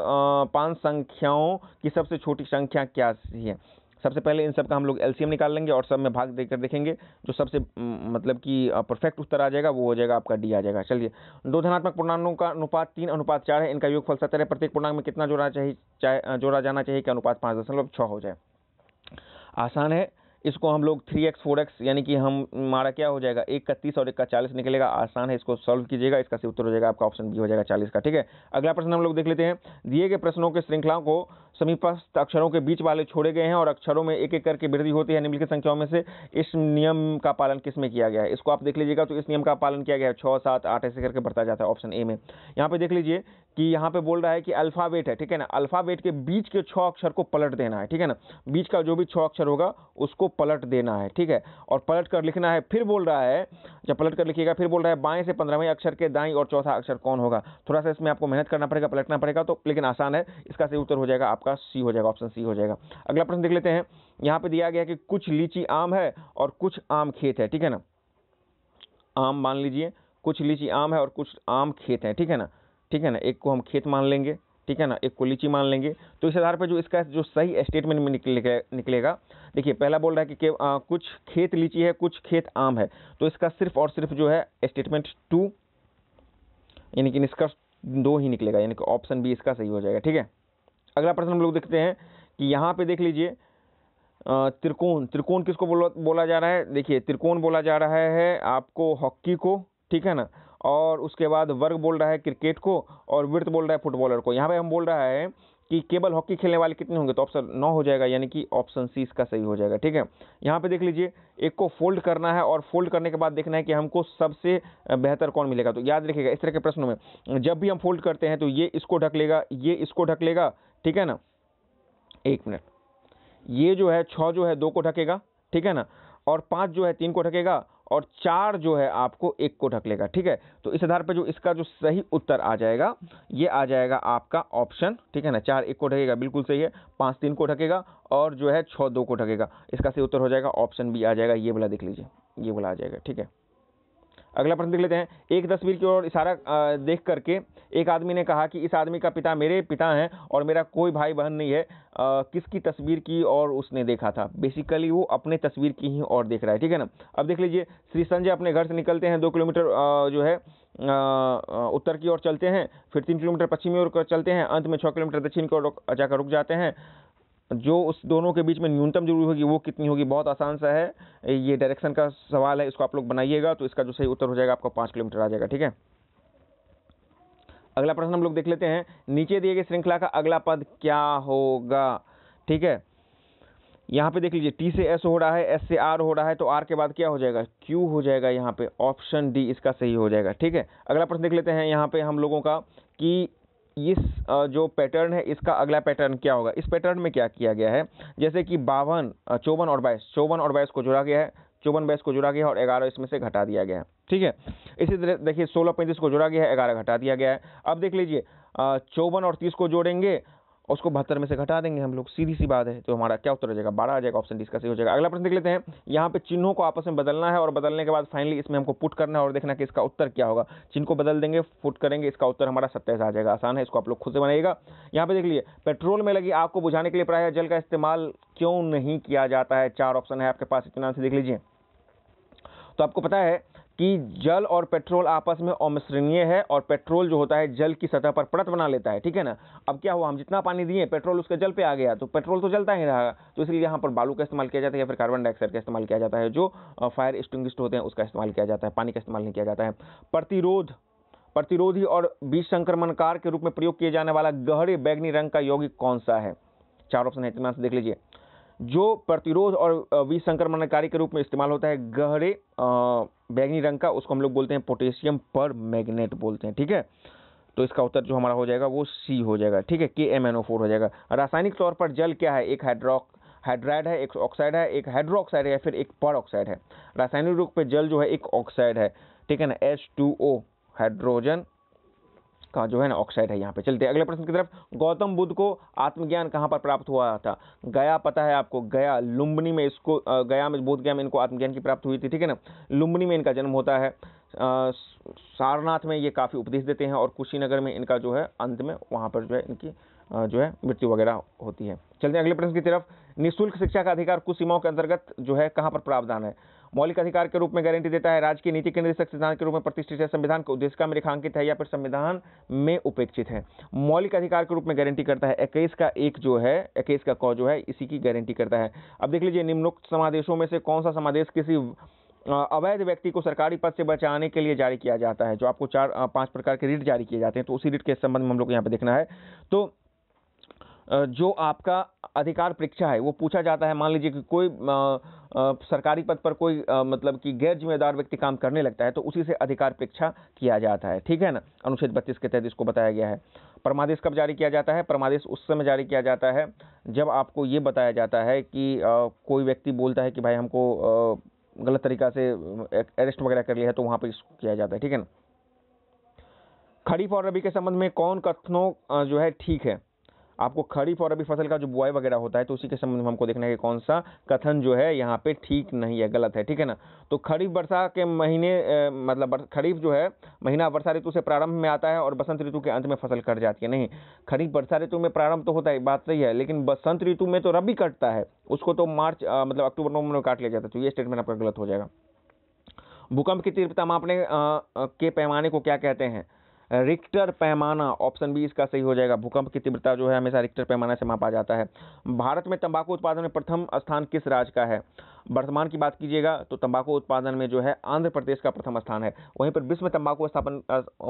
पांच संख्याओं की सबसे छोटी संख्या क्या है सबसे पहले इन सब का हम लोग एलसीएम निकाल लेंगे और सब में भाग देकर देखेंगे जो सबसे मतलब कि परफेक्ट उत्तर आ जाएगा वो हो जाएगा आपका डी आ जाएगा चलिए दो धनात्मक पूर्णांगों का अनुपात तीन अनुपात चार है इनका योगफल सत्तर है प्रत्येक पूर्णांग में कितना जोड़ा चाहिए जोड़ा जाना चाहिए कि अनुपात पाँच दशमलव छः हो जाए आसान है इसको हम लोग थ्री एक्स फोर एक्स यानी कि हम हमारा क्या हो जाएगा एक का तीस और एक का चालीस निकलेगा आसान है इसको सॉल्व कीजिएगा इसका सही उत्तर हो जाएगा आपका ऑप्शन बी हो जाएगा चालीस का ठीक है अगला प्रश्न हम लोग देख लेते हैं दिए गए प्रश्नों के श्रृंखलाओं को समीपस्थ अक्षरों के बीच वाले छोड़े गए हैं और अक्षरों में एक एक करके वृद्धि होती है निम्नलिखित संख्याओं में से इस नियम का पालन किस में किया गया है इसको आप देख लीजिएगा तो इस नियम का पालन किया गया है छः सात आठ ऐसे करके बढ़ता जाता है ऑप्शन ए में यहाँ पे देख लीजिए कि यहाँ पे बोल रहा है कि अल्फ़ाबेट है ठीक है ना अल्फ़ाबेट के बीच के छः अक्षर को पलट देना है ठीक है ना बीच का जो भी छः अक्षर होगा उसको पलट देना है ठीक है और पलट कर लिखना है फिर बोल रहा है जब पलट कर लिखिएगा फिर बोल रहा है बाएं से पंद्रहवें अक्षर के दाएं और चौथा अक्षर कौन होगा थोड़ा सा इसमें आपको मेहनत करना पड़ेगा पलटना पड़ेगा तो लेकिन आसान है इसका सही उत्तर हो जाएगा आपका सी हो जाएगा ऑप्शन सी हो जाएगा अगला प्रश्न देख लेते हैं यहाँ पर दिया गया कि कुछ लीची आम है और कुछ आम खेत है ठीक है ना आम मान लीजिए कुछ लीची आम है और कुछ आम खेत है ठीक है ना ठीक है ना एक को हम खेत मान लेंगे ठीक है ना एक को लीची मान लेंगे तो इस आधार पर जो इसका जो सही स्टेटमेंट में निकले, निकलेगा देखिए पहला बोल रहा है कि, आ, कुछ खेत लीची है कुछ खेत आम है तो इसका सिर्फ और सिर्फ जो है स्टेटमेंट टू यानी कि निष्कर्ष दो ही निकलेगा यानी कि ऑप्शन बी इसका सही हो जाएगा ठीक है अगला प्रश्न हम लोग देखते हैं कि यहाँ पे देख लीजिए त्रिकोण त्रिकोण किसको बोला बोला जा रहा है देखिए त्रिकोण बोला जा रहा है आपको हॉकी को ठीक है ना और उसके बाद वर्ग बोल रहा है क्रिकेट को और वृत्त बोल रहा है फुटबॉलर को यहाँ पे हम बोल रहा है कि केवल हॉकी खेलने वाले कितने होंगे तो ऑप्शन नौ हो जाएगा यानी कि ऑप्शन सी इसका सही हो जाएगा ठीक है यहाँ पे देख लीजिए एक को फोल्ड करना है और फोल्ड करने के बाद देखना है कि हमको सबसे बेहतर कौन मिलेगा तो याद रखिएगा इस तरह के प्रश्नों में जब भी हम फोल्ड करते हैं तो ये इसको ढक लेगा ये इसको ढक लेगा ठीक है ना एक मिनट ये जो है छः जो है दो को ढकेगा ठीक है ना और पाँच जो है तीन को ढकेगा और चार जो है आपको एक को ढक लेगा ठीक है तो इस आधार पर जो इसका जो सही उत्तर आ जाएगा ये आ जाएगा आपका ऑप्शन ठीक है ना चार एक को ढकेगा बिल्कुल सही है पाँच तीन को ढकेगा और जो है छः दो को ढकेगा इसका सही उत्तर हो जाएगा ऑप्शन बी आ जाएगा ये वाला देख लीजिए ये वाला आ जाएगा ठीक है अगला प्रश्न देख लेते हैं एक तस्वीर की ओर इशारा देख करके एक आदमी ने कहा कि इस आदमी का पिता मेरे पिता हैं और मेरा कोई भाई बहन नहीं है आ, किसकी तस्वीर की और उसने देखा था बेसिकली वो अपने तस्वीर की ही और देख रहा है ठीक है ना अब देख लीजिए श्री संजय अपने घर से निकलते हैं दो किलोमीटर जो है उत्तर की ओर चलते हैं फिर तीन किलोमीटर पश्चिमी ओर चलते हैं अंत में छः किलोमीटर दक्षिण की ओर जाकर रुक जाते हैं जो उस दोनों के बीच में न्यूनतम जरूरी होगी वो कितनी होगी बहुत आसान सा है ये डायरेक्शन का सवाल है इसको आप लोग बनाइएगा तो इसका जो सही उत्तर हो जाएगा आपका पाँच किलोमीटर आ जाएगा ठीक है अगला प्रश्न हम लोग देख लेते हैं नीचे दिए गए श्रृंखला का अगला पद क्या होगा ठीक है यहाँ पे देख लीजिए टी से एस हो रहा है एस से आर हो रहा है तो आर के बाद क्या हो जाएगा क्यू हो जाएगा यहाँ पे ऑप्शन डी इसका सही हो जाएगा ठीक है अगला प्रश्न देख लेते हैं यहाँ पे हम लोगों का कि इस जो पैटर्न है इसका अगला पैटर्न क्या होगा इस पैटर्न में क्या किया गया है जैसे कि बावन चौवन और बाईस चौवन और बाईस को जुड़ा गया है चौवन बाईस को जुड़ा गया और ग्यारह इसमें से घटा दिया गया है ठीक है इसी तरह देखिए सोलह पैंतीस को जुड़ा गया है ग्यारह घटा दिया गया है अब देख लीजिए चौवन और तीस को जोड़ेंगे और उसको बहत्तर में से घटा देंगे हम लोग सीधी सी बात है तो हमारा क्या उत्तर हो जाएगा बारह आ जाएगा ऑप्शन डी इसका सही हो जाएगा अगला प्रश्न देख लेते हैं यहाँ पे चिन्हों को आपस में बदलना है और बदलने के बाद फाइनली इसमें हमको पुट करना है और देखना कि इसका उत्तर क्या होगा चिन्ह को बदल देंगे फुट करेंगे इसका उत्तर हमारा सत्ताईस आ जाएगा आसान है इसको आप लोग खुद से बनाइएगा यहाँ पे देख लीजिए पेट्रोल में लगी आपको बुझाने के लिए प्राय जल का इस्तेमाल क्यों नहीं किया जाता है चार ऑप्शन है आपके पास इतना से देख लीजिए तो आपको पता है कि जल और पेट्रोल आपस में अमिश्रणीय है और पेट्रोल जो होता है जल की सतह पर परत बना लेता है ठीक है ना अब क्या हुआ हम जितना पानी दिए पेट्रोल उसके जल पे आ गया तो पेट्रोल तो जलता ही रहा तो इसलिए यहाँ पर बालू का इस्तेमाल किया जाता है या फिर कार्बन डाइऑक्साइड का इस्तेमाल किया जाता है जो फायर स्टिंगिस्ट होते हैं उसका इस्तेमाल किया जाता है पानी का इस्तेमाल नहीं किया जाता है प्रतिरोध प्रतिरोधी और बीज संक्रमणकार के रूप में प्रयोग किए जाने वाला गहरे बैगनी रंग का यौगिक कौन सा है चार ऑप्शन है इतना देख लीजिए जो प्रतिरोध और विसंक्रमणकारी के रूप में इस्तेमाल होता है गहरे बैगनी रंग का उसको हम लोग बोलते हैं पोटेशियम पर मैग्नेट बोलते हैं ठीक है तो इसका उत्तर जो हमारा हो जाएगा वो सी हो जाएगा ठीक है के एम एन ओ फोर हो जाएगा रासायनिक तौर पर जल क्या है एक हाइड्रोक हाइड्राइड है एक ऑक्साइड है एक हाइड्रोक्साइड है या फिर एक पर ऑक्साइड है रासायनिक रूप पर जल जो है एक ऑक्साइड है ठीक है ना एच टू ओ हाइड्रोजन का जो है ना ऑक्साइड है यहाँ पे चलते अगले प्रश्न की तरफ गौतम बुद्ध को आत्मज्ञान कहाँ पर प्राप्त हुआ था गया पता है आपको गया लुम्बनी में इसको गया में बुद्ध गया में इनको आत्मज्ञान की प्राप्त हुई थी ठीक है ना लुम्बनी में इनका जन्म होता है सारनाथ में ये काफ़ी उपदेश देते हैं और कुशीनगर में इनका जो है अंत में वहाँ पर जो है इनकी जो है मृत्यु वगैरह होती है चलते हैं अगले प्रश्न की तरफ निःशुल्क शिक्षा का अधिकार कुछ सीमाओं के अंतर्गत जो है कहाँ पर प्रावधान है मौलिक अधिकार के रूप में गारंटी देता है राज्य की नीति केंद्रीय संविधान के रूप में प्रतिष्ठित है संविधान के उद्देश्य में रेखांकित है या फिर संविधान में उपेक्षित है मौलिक अधिकार के रूप में गारंटी करता है इक्कीस का एक जो है इक्कीस का कौ जो है इसी की गारंटी करता है अब देख लीजिए निम्नोक्त समादेशों में से कौन सा समादेश किसी अवैध व्यक्ति को सरकारी पद से बचाने के लिए जारी किया जाता है जो आपको चार पांच प्रकार के रीट जारी किए जाते हैं तो उसी रीट के संबंध में हम लोग यहाँ पे देखना है तो जो आपका अधिकार परीक्षा है वो पूछा जाता है मान लीजिए कि कोई सरकारी पद पर कोई मतलब कि गैर जिम्मेदार व्यक्ति काम करने लगता है तो उसी से अधिकार परीक्षा किया जाता है ठीक है ना अनुच्छेद बत्तीस के तहत इसको बताया गया है परमादेश कब जारी किया जाता है परमादेश उस समय जारी किया जाता है जब आपको ये बताया जाता है कि कोई व्यक्ति बोलता है कि भाई हमको गलत तरीका से अरेस्ट वगैरह कर लिया है तो वहाँ पर इसको किया जाता है ठीक है ना खरीफ और रबी के संबंध में कौन कथनों जो है ठीक है आपको खरीफ और रबी फसल का जो बुआई वगैरह होता है तो उसी के संबंध में हमको देखना है कि कौन सा कथन जो है यहाँ पे ठीक नहीं है गलत है ठीक है ना तो खरीफ वर्षा के महीने मतलब खरीफ जो है महीना वर्षा ऋतु से प्रारंभ में आता है और बसंत ऋतु के अंत में फसल कट जाती है नहीं खरीफ वर्षा ऋतु में प्रारंभ तो होता है बात सही है लेकिन बसंत ऋतु में तो रबी कटता है उसको तो मार्च मतलब अक्टूबर नवंबर में काट लिया जाता है तो ये स्टेटमेंट आपका गलत हो जाएगा भूकंप की तीव्रता मापने के पैमाने को क्या कहते हैं रिक्टर पैमाना ऑप्शन बी इसका सही हो जाएगा भूकंप की तीव्रता जो है हमेशा रिक्टर पैमाना से मापा जाता है भारत में तंबाकू उत्पादन में प्रथम स्थान किस राज्य का है वर्तमान की बात कीजिएगा तो तंबाकू उत्पादन में जो है आंध्र प्रदेश का प्रथम स्थान है वहीं पर विश्व में तंबाकू स्थापन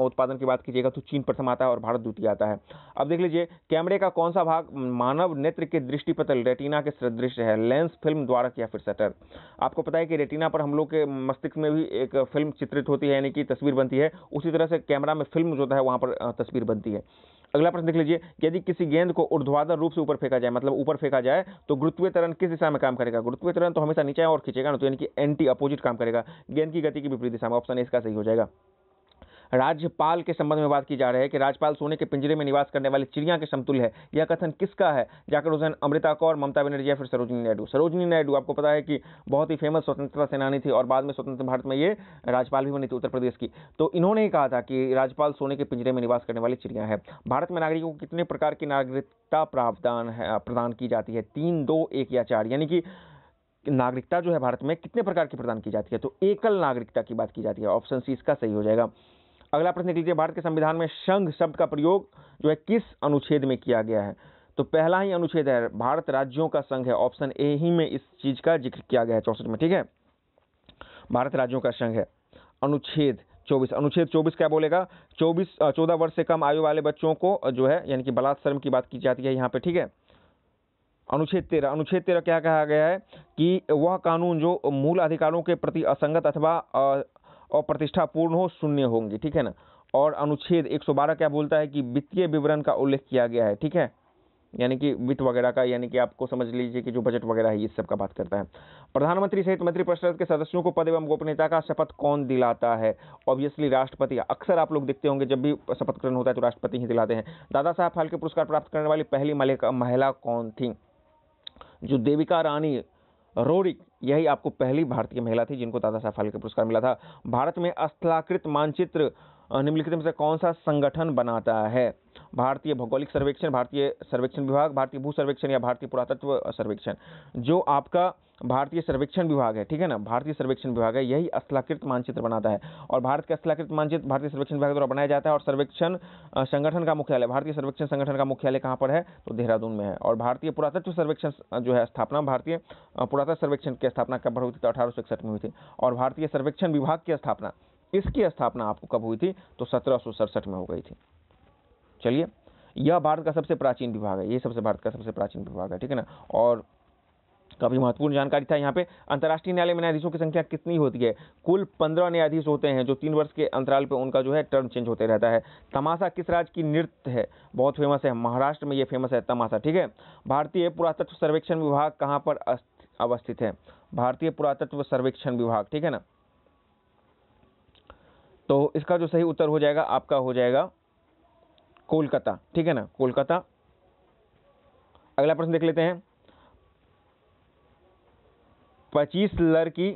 उत्पादन की बात कीजिएगा तो चीन प्रथम आता है और भारत द्वितीय आता है अब देख लीजिए कैमरे का कौन सा भाग मानव नेत्र के दृष्टिपतल रेटिना के सदृश है लेंस फिल्म द्वारा या फिर सटर आपको पता है कि रेटिना पर हम लोग के मस्तिष्क में भी एक फिल्म चित्रित होती है यानी कि तस्वीर बनती है उसी तरह से कैमरा में फिल्म जो है वहाँ पर तस्वीर बनती है अगला प्रश्न देख लीजिए यदि किसी गेंद को ऊर्ध्वाधर रूप से ऊपर फेंका जाए मतलब ऊपर फेंका जाए तो गुरुत्वीय तरण किस दिशा में काम करेगा गुरुत्वीय तरण तो हमेशा नीचे और खींचेगा ना तो यानी कि एंटी अपोजिट काम करेगा गेंद की गति की विपरीत दिशा में ऑप्शन इसका सही हो जाएगा राज्यपाल के संबंध में बात की जा रही है कि राज्यपाल सोने के पिंजरे में निवास करने वाली चिड़िया के समतुल है यह कथन किसका है जाकर हुसैन अमृता कौर ममता बनर्जी या फिर सरोजनी नायडू सरोजनी नायडू आपको पता है कि बहुत ही फेमस स्वतंत्रता सेनानी थी और बाद में स्वतंत्र भारत में ये राज्यपाल भी बनी थी उत्तर प्रदेश की तो इन्होंने ही कहा था कि राज्यपाल सोने के पिंजरे में निवास करने वाली चिड़िया है भारत में नागरिकों को कितने प्रकार की नागरिकता प्रावधान है प्रदान की जाती है तीन दो एक या चार यानी कि नागरिकता जो है भारत में कितने प्रकार की प्रदान की जाती है तो एकल नागरिकता की बात की जाती है ऑप्शन सी इसका सही हो जाएगा अगला प्रश्न देख लीजिए भारत के संविधान में संघ शब्द का प्रयोग जो है किस अनुच्छेद में किया गया है तो पहला ही अनुच्छेद है भारत राज्यों का संघ है ऑप्शन ए ही में इस चीज़ का जिक्र किया गया है चौसठ में ठीक है भारत राज्यों का संघ है अनुच्छेद चौबीस अनुच्छेद चौबीस क्या बोलेगा चौबीस चौदह वर्ष से कम आयु वाले बच्चों को जो है यानी कि बलात्सर्म की बात की जाती है यहाँ पे ठीक है अनुच्छेद तेरह अनुच्छेद तेरह क्या कहा गया है कि वह कानून जो मूल अधिकारों के प्रति असंगत अथवा और पूर्ण हो शून्य होंगी ठीक है ना और अनुच्छेद 112 क्या बोलता है कि वित्तीय विवरण का उल्लेख किया गया है ठीक है यानी कि वित्त वगैरह का यानी कि आपको समझ लीजिए कि जो बजट वगैरह है ये सब का बात करता है प्रधानमंत्री सहित मंत्रिपरिषद के सदस्यों को पद एवं गोपनीयता का शपथ कौन दिलाता है ऑब्वियसली राष्ट्रपति अक्सर आप लोग देखते होंगे जब भी शपथ ग्रहण होता है तो राष्ट्रपति ही दिलाते हैं दादा साहब फाल्के पुरस्कार प्राप्त करने वाली पहली महिला कौन थी जो देविका रानी रोरिक यही आपको पहली भारतीय महिला थी जिनको दादा साहब फाल्के पुरस्कार मिला था भारत में अस्थलाकृत मानचित्र निम्नलिखित में से कौन सा संगठन बनाता है भारतीय भौगोलिक सर्वेक्षण भारतीय सर्वेक्षण विभाग भारतीय भू सर्वेक्षण या भारतीय पुरातत्व सर्वेक्षण जो आपका भारतीय सर्वेक्षण विभाग है ठीक है ना भारतीय सर्वेक्षण विभाग है यही असलाकृत मानचित्र बनाता है और भारत का असलाकृत मानचित्र भारतीय सर्वेक्षण विभाग द्वारा बनाया जाता है और सर्वेक्षण संगठन का मुख्यालय भारतीय सर्वेक्षण संगठन का मुख्यालय कहाँ पर है तो देहरादून में है और भारतीय पुरातत्व सर्वेक्षण जो है स्थापना भारतीय पुरातत्व सर्वेक्षण की स्थापना कब हुई थी तो अठारह में हुई थी और भारतीय सर्वेक्षण विभाग की स्थापना इसकी स्थापना आपको कब हुई थी तो सत्रह में हो गई थी चलिए यह भारत का सबसे प्राचीन विभाग है ये सबसे भारत का सबसे प्राचीन विभाग है ठीक है ना और काफ़ी महत्वपूर्ण जानकारी था यहाँ पे अंतर्राष्ट्रीय न्यायालय में न्यायाधीशों की संख्या कितनी होती है कुल पंद्रह न्यायाधीश होते हैं जो तीन वर्ष के अंतराल पर उनका जो है टर्म चेंज होते रहता है तमाशा किस राज्य की नृत्य है बहुत फेमस है महाराष्ट्र में ये फेमस है तमाशा ठीक है भारतीय पुरातत्व सर्वेक्षण विभाग कहाँ पर अवस्थित है भारतीय पुरातत्व सर्वेक्षण विभाग ठीक है ना तो इसका जो सही उत्तर हो जाएगा आपका हो जाएगा कोलकाता ठीक है ना कोलकाता अगला प्रश्न देख लेते हैं पच्चीस लर की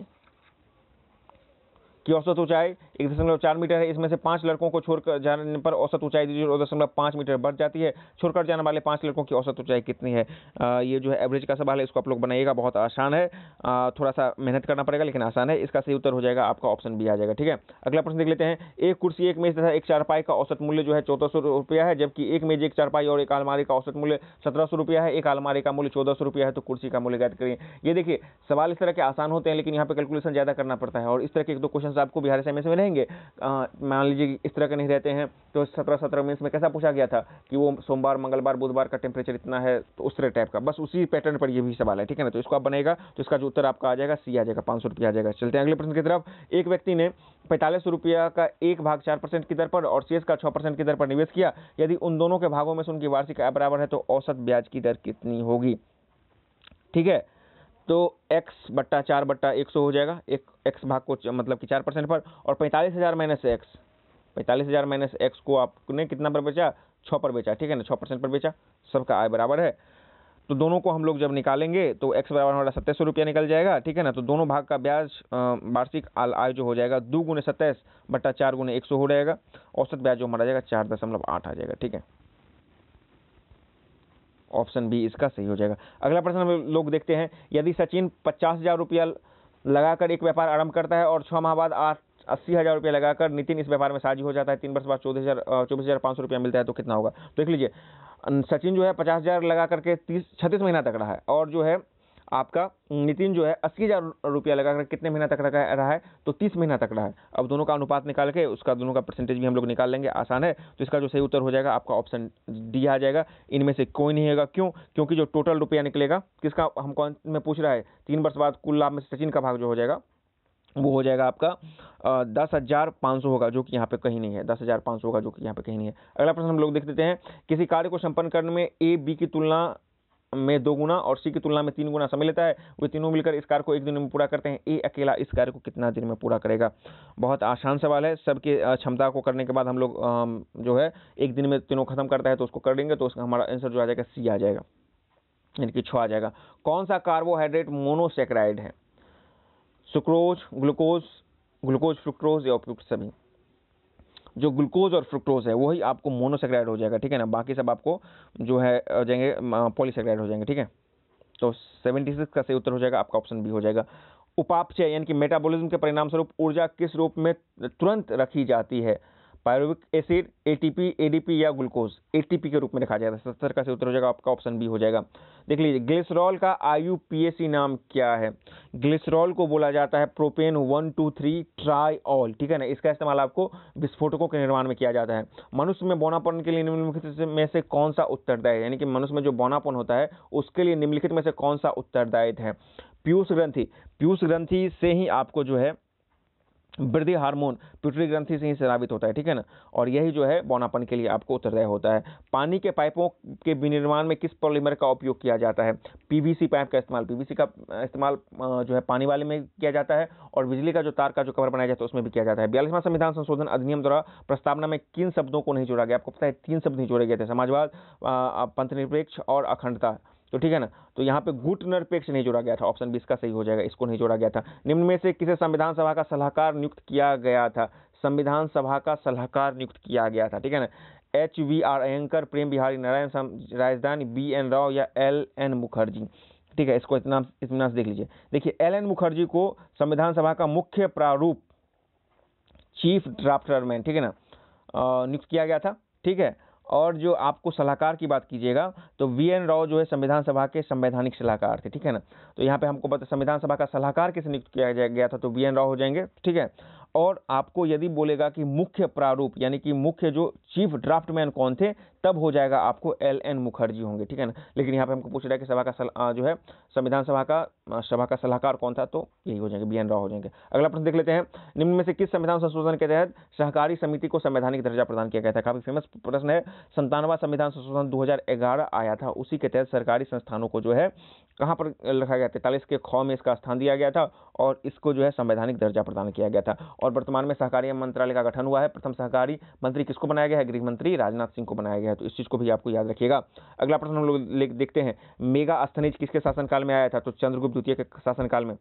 की औसत ऊंचाई एक दशमलव चार मीटर है इसमें से पांच लड़कों को छोड़कर जाने पर औसत ऊंचाई जीरो दशमलव पांच मीटर बढ़ जाती है छोड़कर जाने वाले पांच लड़कों की औसत ऊंचाई कितनी है आ, ये जो है एवरेज का सवाल है इसको आप लोग बनाइएगा बहुत आसान है आ, थोड़ा सा मेहनत करना पड़ेगा लेकिन आसान है इसका सही उत्तर हो जाएगा आपका ऑप्शन भी आ जाएगा ठीक है अगला प्रश्न देख लेते हैं एक कुर्सी एक मेज तथा एक चारपाई का औसत मूल्य जो है चौदह सौ रुपया है जबकि एक मेज एक चारपाई और एक आलमारी का औसत मूल्य सत्रह सौ रुपया है एक आलमारी का मूल्य चौदह सौ रुपया है तो कुर्सी का मूल्य गायद करिए ये देखिए सवाल इस तरह के आसान होते हैं लेकिन यहाँ पर कैलकुलेशन ज़्यादा करना पड़ता है और इस तरह के एक दो क्वेश्चन आपको बिहार से मिले रहेंगे मान लीजिए इस तरह के नहीं रहते हैं तो सत्रह सत्रह मीन्स में कैसा पूछा गया था कि वो सोमवार मंगलवार बुधवार का टेम्परेचर इतना है तो उस तरह टाइप का बस उसी पैटर्न पर ये भी सवाल है ठीक है ना तो इसको आप बनेगा तो इसका जो उत्तर आपका आ जाएगा सी आ जाएगा पाँच सौ रुपया आ जाएगा चलते हैं अगले प्रश्न की तरफ एक व्यक्ति ने पैंतालीस रुपया का एक भाग चार की दर पर और सी का छः की दर पर निवेश किया यदि उन दोनों के भागों में से उनकी वार्षिक आय बराबर है तो औसत ब्याज की दर कितनी होगी ठीक है तो x बट्टा चार बट्टा एक सौ हो जाएगा एक एक्स भाग को मतलब कि चार परसेंट पर और पैंतालीस हज़ार माइनस एक्स पैंतालीस हज़ार माइनस एक्स को आपने कितना पर बेचा छः पर बेचा ठीक है ना छः परसेंट पर बेचा सबका आय बराबर है तो दोनों को हम लोग जब निकालेंगे तो एक्स बराबर हमारा सत्ताईस सौ रुपया निकल जाएगा ठीक है ना तो दोनों भाग का ब्याज वार्षिक आय जो हो जाएगा दो गुने सत्ताईस बट्टा चार गुने एक सौ हो जाएगा औसत ब्याज जो हमारा जाएगा चार दशमलव आठ आ जाएगा ठीक है ऑप्शन बी इसका सही हो जाएगा अगला प्रश्न हम लोग देखते हैं यदि सचिन पचास हज़ार रुपया लगाकर एक व्यापार आरंभ करता है और छः माह बाद आठ अस्सी हज़ार रुपया लगाकर नितिन इस व्यापार में साझी हो जाता है तीन वर्ष बाद चौदह हज़ार चौबीस हज़ार पाँच सौ रुपया मिलता है तो कितना होगा तो देख लीजिए सचिन जो है पचास हज़ार लगा करके तीस छत्तीस महीना तक रहा है और जो है आपका नितिन जो है अस्सी हज़ार रुपया लगा कर कितने महीना तक रखा रहा है तो तीस महीना तक रहा है अब दोनों का अनुपात निकाल के उसका दोनों का परसेंटेज भी हम लोग निकाल लेंगे आसान है तो इसका जो सही उत्तर हो जाएगा आपका ऑप्शन डी आ जाएगा इनमें से कोई नहीं होगा क्यों क्योंकि जो टोटल रुपया निकलेगा किसका हम कौन में पूछ रहा है तीन वर्ष बाद कुल लाभ में सचिन का भाग जो हो जाएगा वो हो जाएगा आपका दस हज़ार पाँच सौ होगा जो कि यहाँ पे कहीं नहीं है दस हज़ार पाँच सौ होगा जो कि यहाँ पे कहीं नहीं है अगला प्रश्न हम लोग देख देते हैं किसी कार्य को संपन्न करने में ए बी की तुलना में दो गुना और सी की तुलना में तीन गुना समय लेता है वे तीनों मिलकर इस कार्य को एक दिन में पूरा करते हैं ए अकेला इस कार्य को कितना दिन में पूरा करेगा बहुत आसान सवाल है सबके क्षमता को करने के बाद हम लोग जो है एक दिन में तीनों खत्म करता है तो उसको कर देंगे तो उसका हमारा आंसर जो आ जाएगा सी आ जाएगा यानी कि छ आ जाएगा कौन सा कार्बोहाइड्रेट मोनोसेक्राइड है सुक्रोज ग्लूकोज ग्लूकोज फ्रुक्रोज या उपयुक्त सभी जो ग्लूकोज और फ्रुक्टोज है वही आपको मोनोसेक्राइड हो जाएगा ठीक है ना बाकी सब आपको जो है जाएंगे पॉलीसेक्राइड हो जाएंगे ठीक है तो 76 का सही उत्तर हो जाएगा आपका ऑप्शन बी हो जाएगा उपापचय यानी कि मेटाबॉलिज्म के परिणाम स्वरूप ऊर्जा किस रूप में तुरंत रखी जाती है पायरुविक एसिड एटीपी एडीपी या ग्लूकोज एटीपी के रूप में रखा जाता है सत्तर का से उत्तर हो जाएगा आपका ऑप्शन बी हो जाएगा देख लीजिए ग्लिसरॉल का आयु नाम क्या है ग्लिसरॉल को बोला जाता है propane one two three triol ठीक है ना इसका इस्तेमाल आपको विस्फोटकों के निर्माण में किया जाता है मनुष्य में बोनापन के लिए निम्नलिखित में से कौन सा उत्तरदायित यानी कि मनुष्य में जो बोनापन होता है उसके लिए निम्नलिखित में से कौन सा उत्तरदायित्व है पीयूष ग्रंथी पीयूष ग्रंथी से ही आपको जो है वृद्धि हार्मोन पिटरी ग्रंथि से ही स्रावित होता है ठीक है ना और यही जो है बौनापन के लिए आपको उत्तरदय होता है पानी के पाइपों के विनिर्माण में किस पॉलीमर का उपयोग किया जाता है पीवीसी पाइप का इस्तेमाल पीवीसी का इस्तेमाल जो है पानी वाले में किया जाता है और बिजली का जो तार का जो कवर बनाया जाता है उसमें भी किया जाता है बयालीसवां संविधान संशोधन अधिनियम द्वारा प्रस्तावना में किन शब्दों को नहीं जोड़ा गया आपको पता है तीन शब्द नहीं जोड़े गए थे समाजवाद पंथनिरपेक्ष और अखंडता तो ठीक है ना तो यहाँ पे गुट निरपेक्ष नहीं जोड़ा गया था ऑप्शन बीस का सही हो जाएगा इसको नहीं जोड़ा गया था निम्न में से किसे संविधान सभा का सलाहकार नियुक्त किया गया था संविधान सभा का सलाहकार नियुक्त किया गया था ठीक है ना H V R Iyengar Prem Bihari Narayan राजधानी बी एन राव या एल एन मुखर्जी ठीक है इसको इतना इतना देख लीजिए देखिए एल एन मुखर्जी को संविधान सभा का मुख्य प्रारूप चीफ ड्राफ्टरमैन ठीक है ना नियुक्त किया गया था ठीक है और जो आपको सलाहकार की बात कीजिएगा तो वी एन राव जो है संविधान सभा के संवैधानिक सलाहकार थे ठीक है ना तो यहाँ पे हमको संविधान सभा का सलाहकार किसे नियुक्त किया गया था तो वी एन राव हो जाएंगे ठीक है और आपको यदि बोलेगा कि मुख्य प्रारूप यानी कि मुख्य जो चीफ ड्राफ्टमैन कौन थे तब हो जाएगा आपको एल एन मुखर्जी होंगे ठीक है ना लेकिन यहाँ पे हमको पूछ रहा है कि सभा का सल, आ, जो है संविधान सभा का सभा का सलाहकार कौन था तो यही हो जाएंगे बी एन राव हो जाएंगे अगला प्रश्न देख लेते हैं निम्न में से किस संविधान संशोधन के तहत सहकारी समिति को संवैधानिक दर्जा प्रदान किया गया था काफ़ी फेमस प्रश्न है संतानवा संविधान संशोधन दो आया था उसी के तहत सरकारी संस्थानों को जो है कहाँ पर रखा गया तैंतालीस के खौ में इसका स्थान दिया गया था और इसको जो है संवैधानिक दर्जा प्रदान किया गया था और वर्तमान में सहकारी मंत्रालय का गठन हुआ है प्रथम सहकारी मंत्री किसको बनाया गया है गृह मंत्री राजनाथ सिंह को बनाया गया है तो इस चीज़ को भी आपको याद रखिएगा अगला प्रश्न हम लोग देखते हैं मेगा अस्थनिज किसके शासनकाल में आया था तो चंद्रगुप्त द्वितीय के शासनकाल में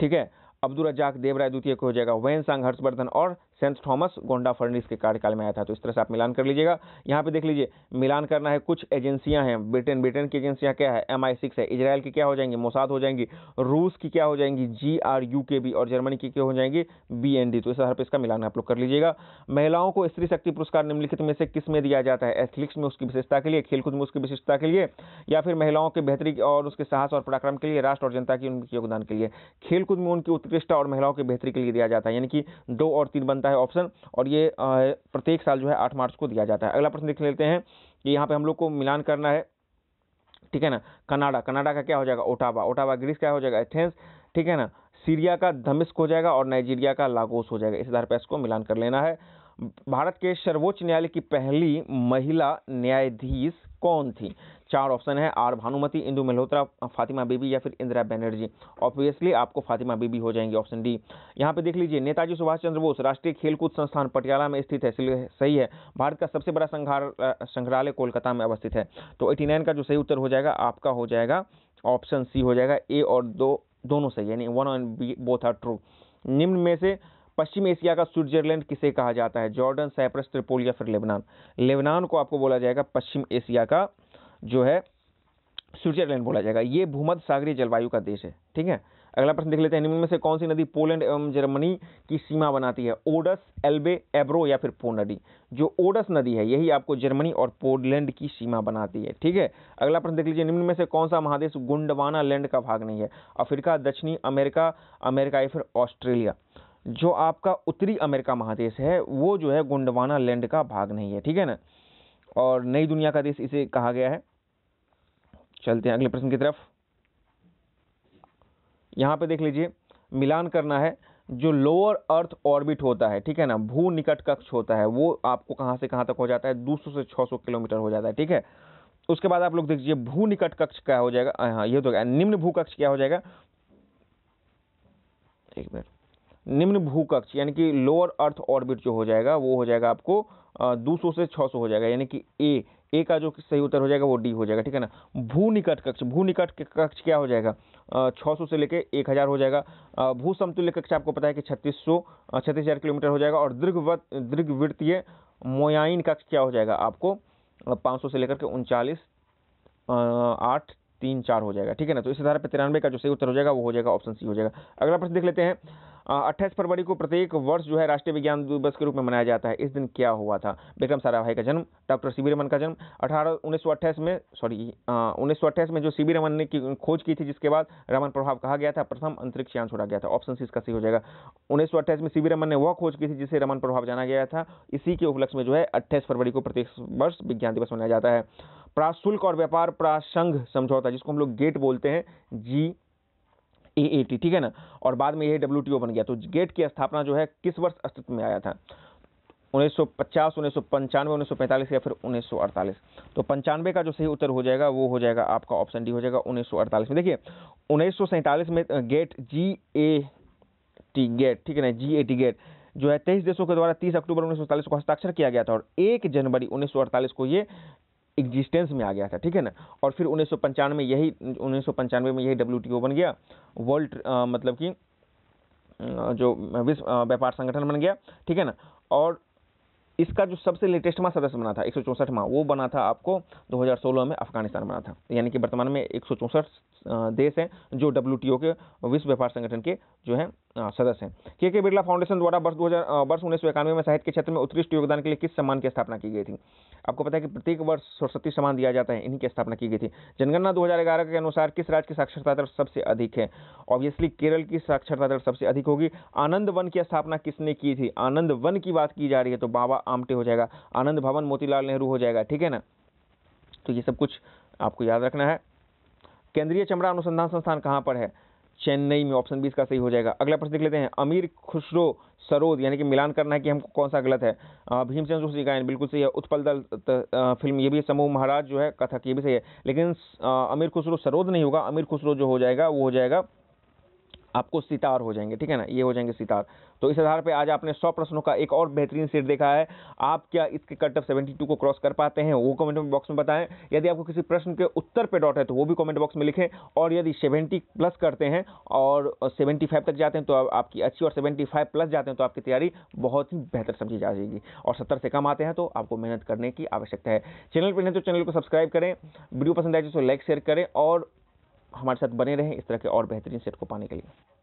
ठीक है अब्दुल रजाक देवराय द्वितीय को हो जाएगा वैन सांग हर्षवर्धन और सेंट थॉमस गोंडा फर्निस के कार्यकाल में आया था तो इस तरह से आप मिलान कर लीजिएगा यहाँ पे देख लीजिए मिलान करना है कुछ एजेंसियाँ हैं ब्रिटेन ब्रिटेन की एजेंसियाँ क्या है एम आई सिक्स है इसराइल की क्या हो जाएंगी मोसाद हो जाएंगी रूस की क्या हो जाएंगी G R U K B और जर्मनी की क्या हो जाएंगी बी एन डी तो इस तरह पर इसका मिलान आप लोग कर लीजिएगा महिलाओं को स्त्री शक्ति पुरस्कार निम्नलिखित में से किस में दिया जाता है एथलिक्स में उसकी विशेषता के लिए खेलकूद में उसकी विशेषता के लिए या फिर महिलाओं के बेहतरी और उसके साहस और पराक्रम के लिए राष्ट्र और जनता की उनके योगदान के लिए खेलकूद में उनकी उत्कृष्टता और महिलाओं की बेहतरी के लिए दिया जाता है यानी कि दो और तीन बनता बनता है ऑप्शन और ये प्रत्येक साल जो है आठ मार्च को दिया जाता है अगला प्रश्न देख लेते हैं कि यहाँ पे हम लोग को मिलान करना है ठीक है ना कनाडा कनाडा का क्या हो जाएगा ओटावा ओटावा ग्रीस क्या हो जाएगा एथेंस ठीक है ना सीरिया का धमिस्क हो जाएगा और नाइजीरिया का लागोस हो जाएगा इस आधार पर इसको मिलान कर लेना है भारत के सर्वोच्च न्यायालय की पहली महिला न्यायाधीश कौन थी चार ऑप्शन है आर भानुमति इंदु मल्होत्रा फातिमा बीबी या फिर इंदिरा बैनर्जी ऑब्वियसली आपको फातिमा बीबी हो जाएंगे ऑप्शन डी यहाँ पे देख लीजिए नेताजी सुभाष चंद्र बोस राष्ट्रीय खेलकूद संस्थान पटियाला में स्थित है इसलिए सही है भारत का सबसे बड़ा संग्रहालय कोलकाता में अवस्थित है तो एटी का जो सही उत्तर हो जाएगा आपका हो जाएगा ऑप्शन सी हो जाएगा ए और दो दोनों सही यानी one and B both are true निम्न में से पश्चिम एशिया का स्विट्जरलैंड किसे कहा जाता है जॉर्डन साइप्रस त्रिपोल या फिर लेबनान लेबनान को आपको बोला जाएगा पश्चिम एशिया का जो है स्विट्जरलैंड बोला जाएगा ये भूमध सागरीय जलवायु का देश है ठीक है अगला प्रश्न देख लेते हैं निम्न में से कौन सी नदी पोलैंड एवं जर्मनी की सीमा बनाती है ओडस एल्बे एब्रो या फिर पो नदी जो ओडस नदी है यही आपको जर्मनी और पोलैंड की सीमा बनाती है ठीक है अगला प्रश्न देख लीजिए निम्न में से कौन सा महादेश गुंडवाना लैंड का भाग नहीं है अफ्रीका दक्षिणी अमेरिका अमेरिका या फिर ऑस्ट्रेलिया जो आपका उत्तरी अमेरिका महादेश है वो जो है गुंडवाना लैंड का भाग नहीं है ठीक है ना और नई दुनिया का देश इसे कहा गया है चलते हैं अगले प्रश्न की तरफ यहाँ पे देख लीजिए मिलान करना है जो लोअर अर्थ ऑर्बिट होता है ठीक है ना भू निकट कक्ष होता है वो आपको कहाँ से कहाँ तक हो जाता है 200 से 600 किलोमीटर हो जाता है ठीक है उसके बाद आप लोग देखिए भू निकट कक्ष क्या हो जाएगा हाँ ये तो क्या निम्न भू कक्ष क्या हो जाएगा एक मिनट निम्न भू कक्ष यानी कि लोअर अर्थ ऑर्बिट जो हो जाएगा वो हो जाएगा आपको 200 से 600 हो जाएगा यानी कि ए ए का जो सही उत्तर हो जाएगा वो डी हो जाएगा ठीक है ना भू निकट कक्ष भू निकट कक्ष क्या हो जाएगा छः सौ से लेके एक हज़ार हो जाएगा भू समतुल्य कक्ष आपको पता है कि छत्तीस सौ छत्तीस हज़ार किलोमीटर हो जाएगा और दीर्घवत दीर्घवृत्तीय मोयाइन कक्ष क्या हो जाएगा आपको पाँच सौ से लेकर के उनचालीस आठ तीन चार हो जाएगा ठीक है ना तो इस आधार पर तिरानवे का जो सही उत्तर हो जाएगा वो हो जाएगा ऑप्शन सी हो जाएगा अगला प्रश्न देख लेते हैं अट्ठाईस फरवरी को प्रत्येक वर्ष जो है राष्ट्रीय विज्ञान दिवस के रूप में मनाया जाता है इस दिन क्या हुआ था विक्रम साराभाई का जन्म डॉक्टर सी रमन का जन्म अठारह उन्नीस में सॉरी उन्नीस में जो सी रमन ने खोज की थी जिसके बाद रमन प्रभाव कहा गया था प्रथम अंतरिक्ष यान छोड़ा गया था ऑप्शन सी इसका सही हो जाएगा उन्नीस में सी रमन ने वह खोज की थी जिसे रमन प्रभाव जाना गया था इसी के उपलक्ष्य में जो है अट्ठाईस फरवरी को प्रत्येक वर्ष विज्ञान दिवस मनाया जाता है प्राशुल्क और व्यापार प्रासंघ समझौता जिसको हम लोग गेट बोलते हैं जी ए ठीक है ना और बाद में यह डब्ल्यू बन गया तो गेट की स्थापना जो है किस वर्ष अस्तित्व में आया था 1950, 1995, 1945 या फिर 1948 तो पंचानवे का जो सही उत्तर हो जाएगा वो हो जाएगा आपका ऑप्शन डी हो जाएगा 1948 में देखिए उन्नीस में gate G A T gate ठीक है ना जी ए टी गेट जो है तेईस देशों के द्वारा 30 अक्टूबर 1948 को हस्ताक्षर किया गया था और 1 जनवरी 1948 को ये एग्जिस्टेंस में आ गया था ठीक है ना और फिर उन्नीस में यही उन्नीस में यही डब्ल्यू बन गया वर्ल्ड मतलब कि जो विश्व व्यापार संगठन बन गया ठीक है ना और इसका जो सबसे लेटेस्ट मां सदस्य बना था एक सौ वो बना था आपको 2016 में अफगानिस्तान बना था यानी कि वर्तमान में एक देश हैं जो डब्ल्यू के विश्व व्यापार संगठन के जो है हाँ, सदस्य हैं के के बिरला फाउंडेशन द्वारा वर्ष दो वर्ष उन्नीस सौ इक्यानवे में साहित्य के क्षेत्र में उत्कृष्ट योगदान के लिए किस सम्मान की स्थापना की गई थी आपको पता है कि प्रत्येक वर्ष सरस्वती सम्मान दिया जाता है इन्हीं की स्थापना की गई थी जनगणना 2011 के अनुसार किस राज्य की साक्षरता दर सबसे अधिक है ऑब्वियसली केरल की साक्षरता दर सबसे अधिक होगी आनंद वन की स्थापना किसने की थी आनंद वन की बात की जा रही है तो बाबा आमटे हो जाएगा आनंद भवन मोतीलाल नेहरू हो जाएगा ठीक है ना तो ये सब कुछ आपको याद रखना है केंद्रीय चमड़ा अनुसंधान संस्थान कहाँ पर है चेन्नई में ऑप्शन बी इसका सही हो जाएगा अगला प्रश्न देख लेते हैं अमीर खुसरो सरोद यानी कि मिलान करना है कि हमको कौन सा गलत है भीमसेन जोशी गायन बिल्कुल सही है उत्पल दल फिल्म ये भी समूह महाराज जो है कथक ये भी सही है लेकिन अमीर खुसरो सरोद नहीं होगा अमीर खुसरो जो हो जाएगा वो हो जाएगा आपको सितार हो जाएंगे ठीक है ना ये हो जाएंगे सितार तो इस आधार पर आज आपने सौ प्रश्नों का एक और बेहतरीन सेट देखा है आप क्या इसके कट ऑफ सेवेंटी को क्रॉस कर पाते हैं वो कमेंट बॉक्स में बताएं यदि आपको किसी प्रश्न के उत्तर पे डॉट है तो वो भी कमेंट बॉक्स में लिखें और यदि सेवेंटी प्लस करते हैं और सेवेंटी फाइव तक जाते हैं तो आपकी अच्छी और सेवेंटी फाइव प्लस जाते हैं तो आपकी तैयारी बहुत ही बेहतर समझी जा जाएगी और सत्तर से कम आते हैं तो आपको मेहनत करने की आवश्यकता है चैनल पर नहीं तो चैनल को सब्सक्राइब करें वीडियो पसंद आए तो लाइक शेयर करें और हमारे साथ बने रहें इस तरह के और बेहतरीन सेट को पाने के लिए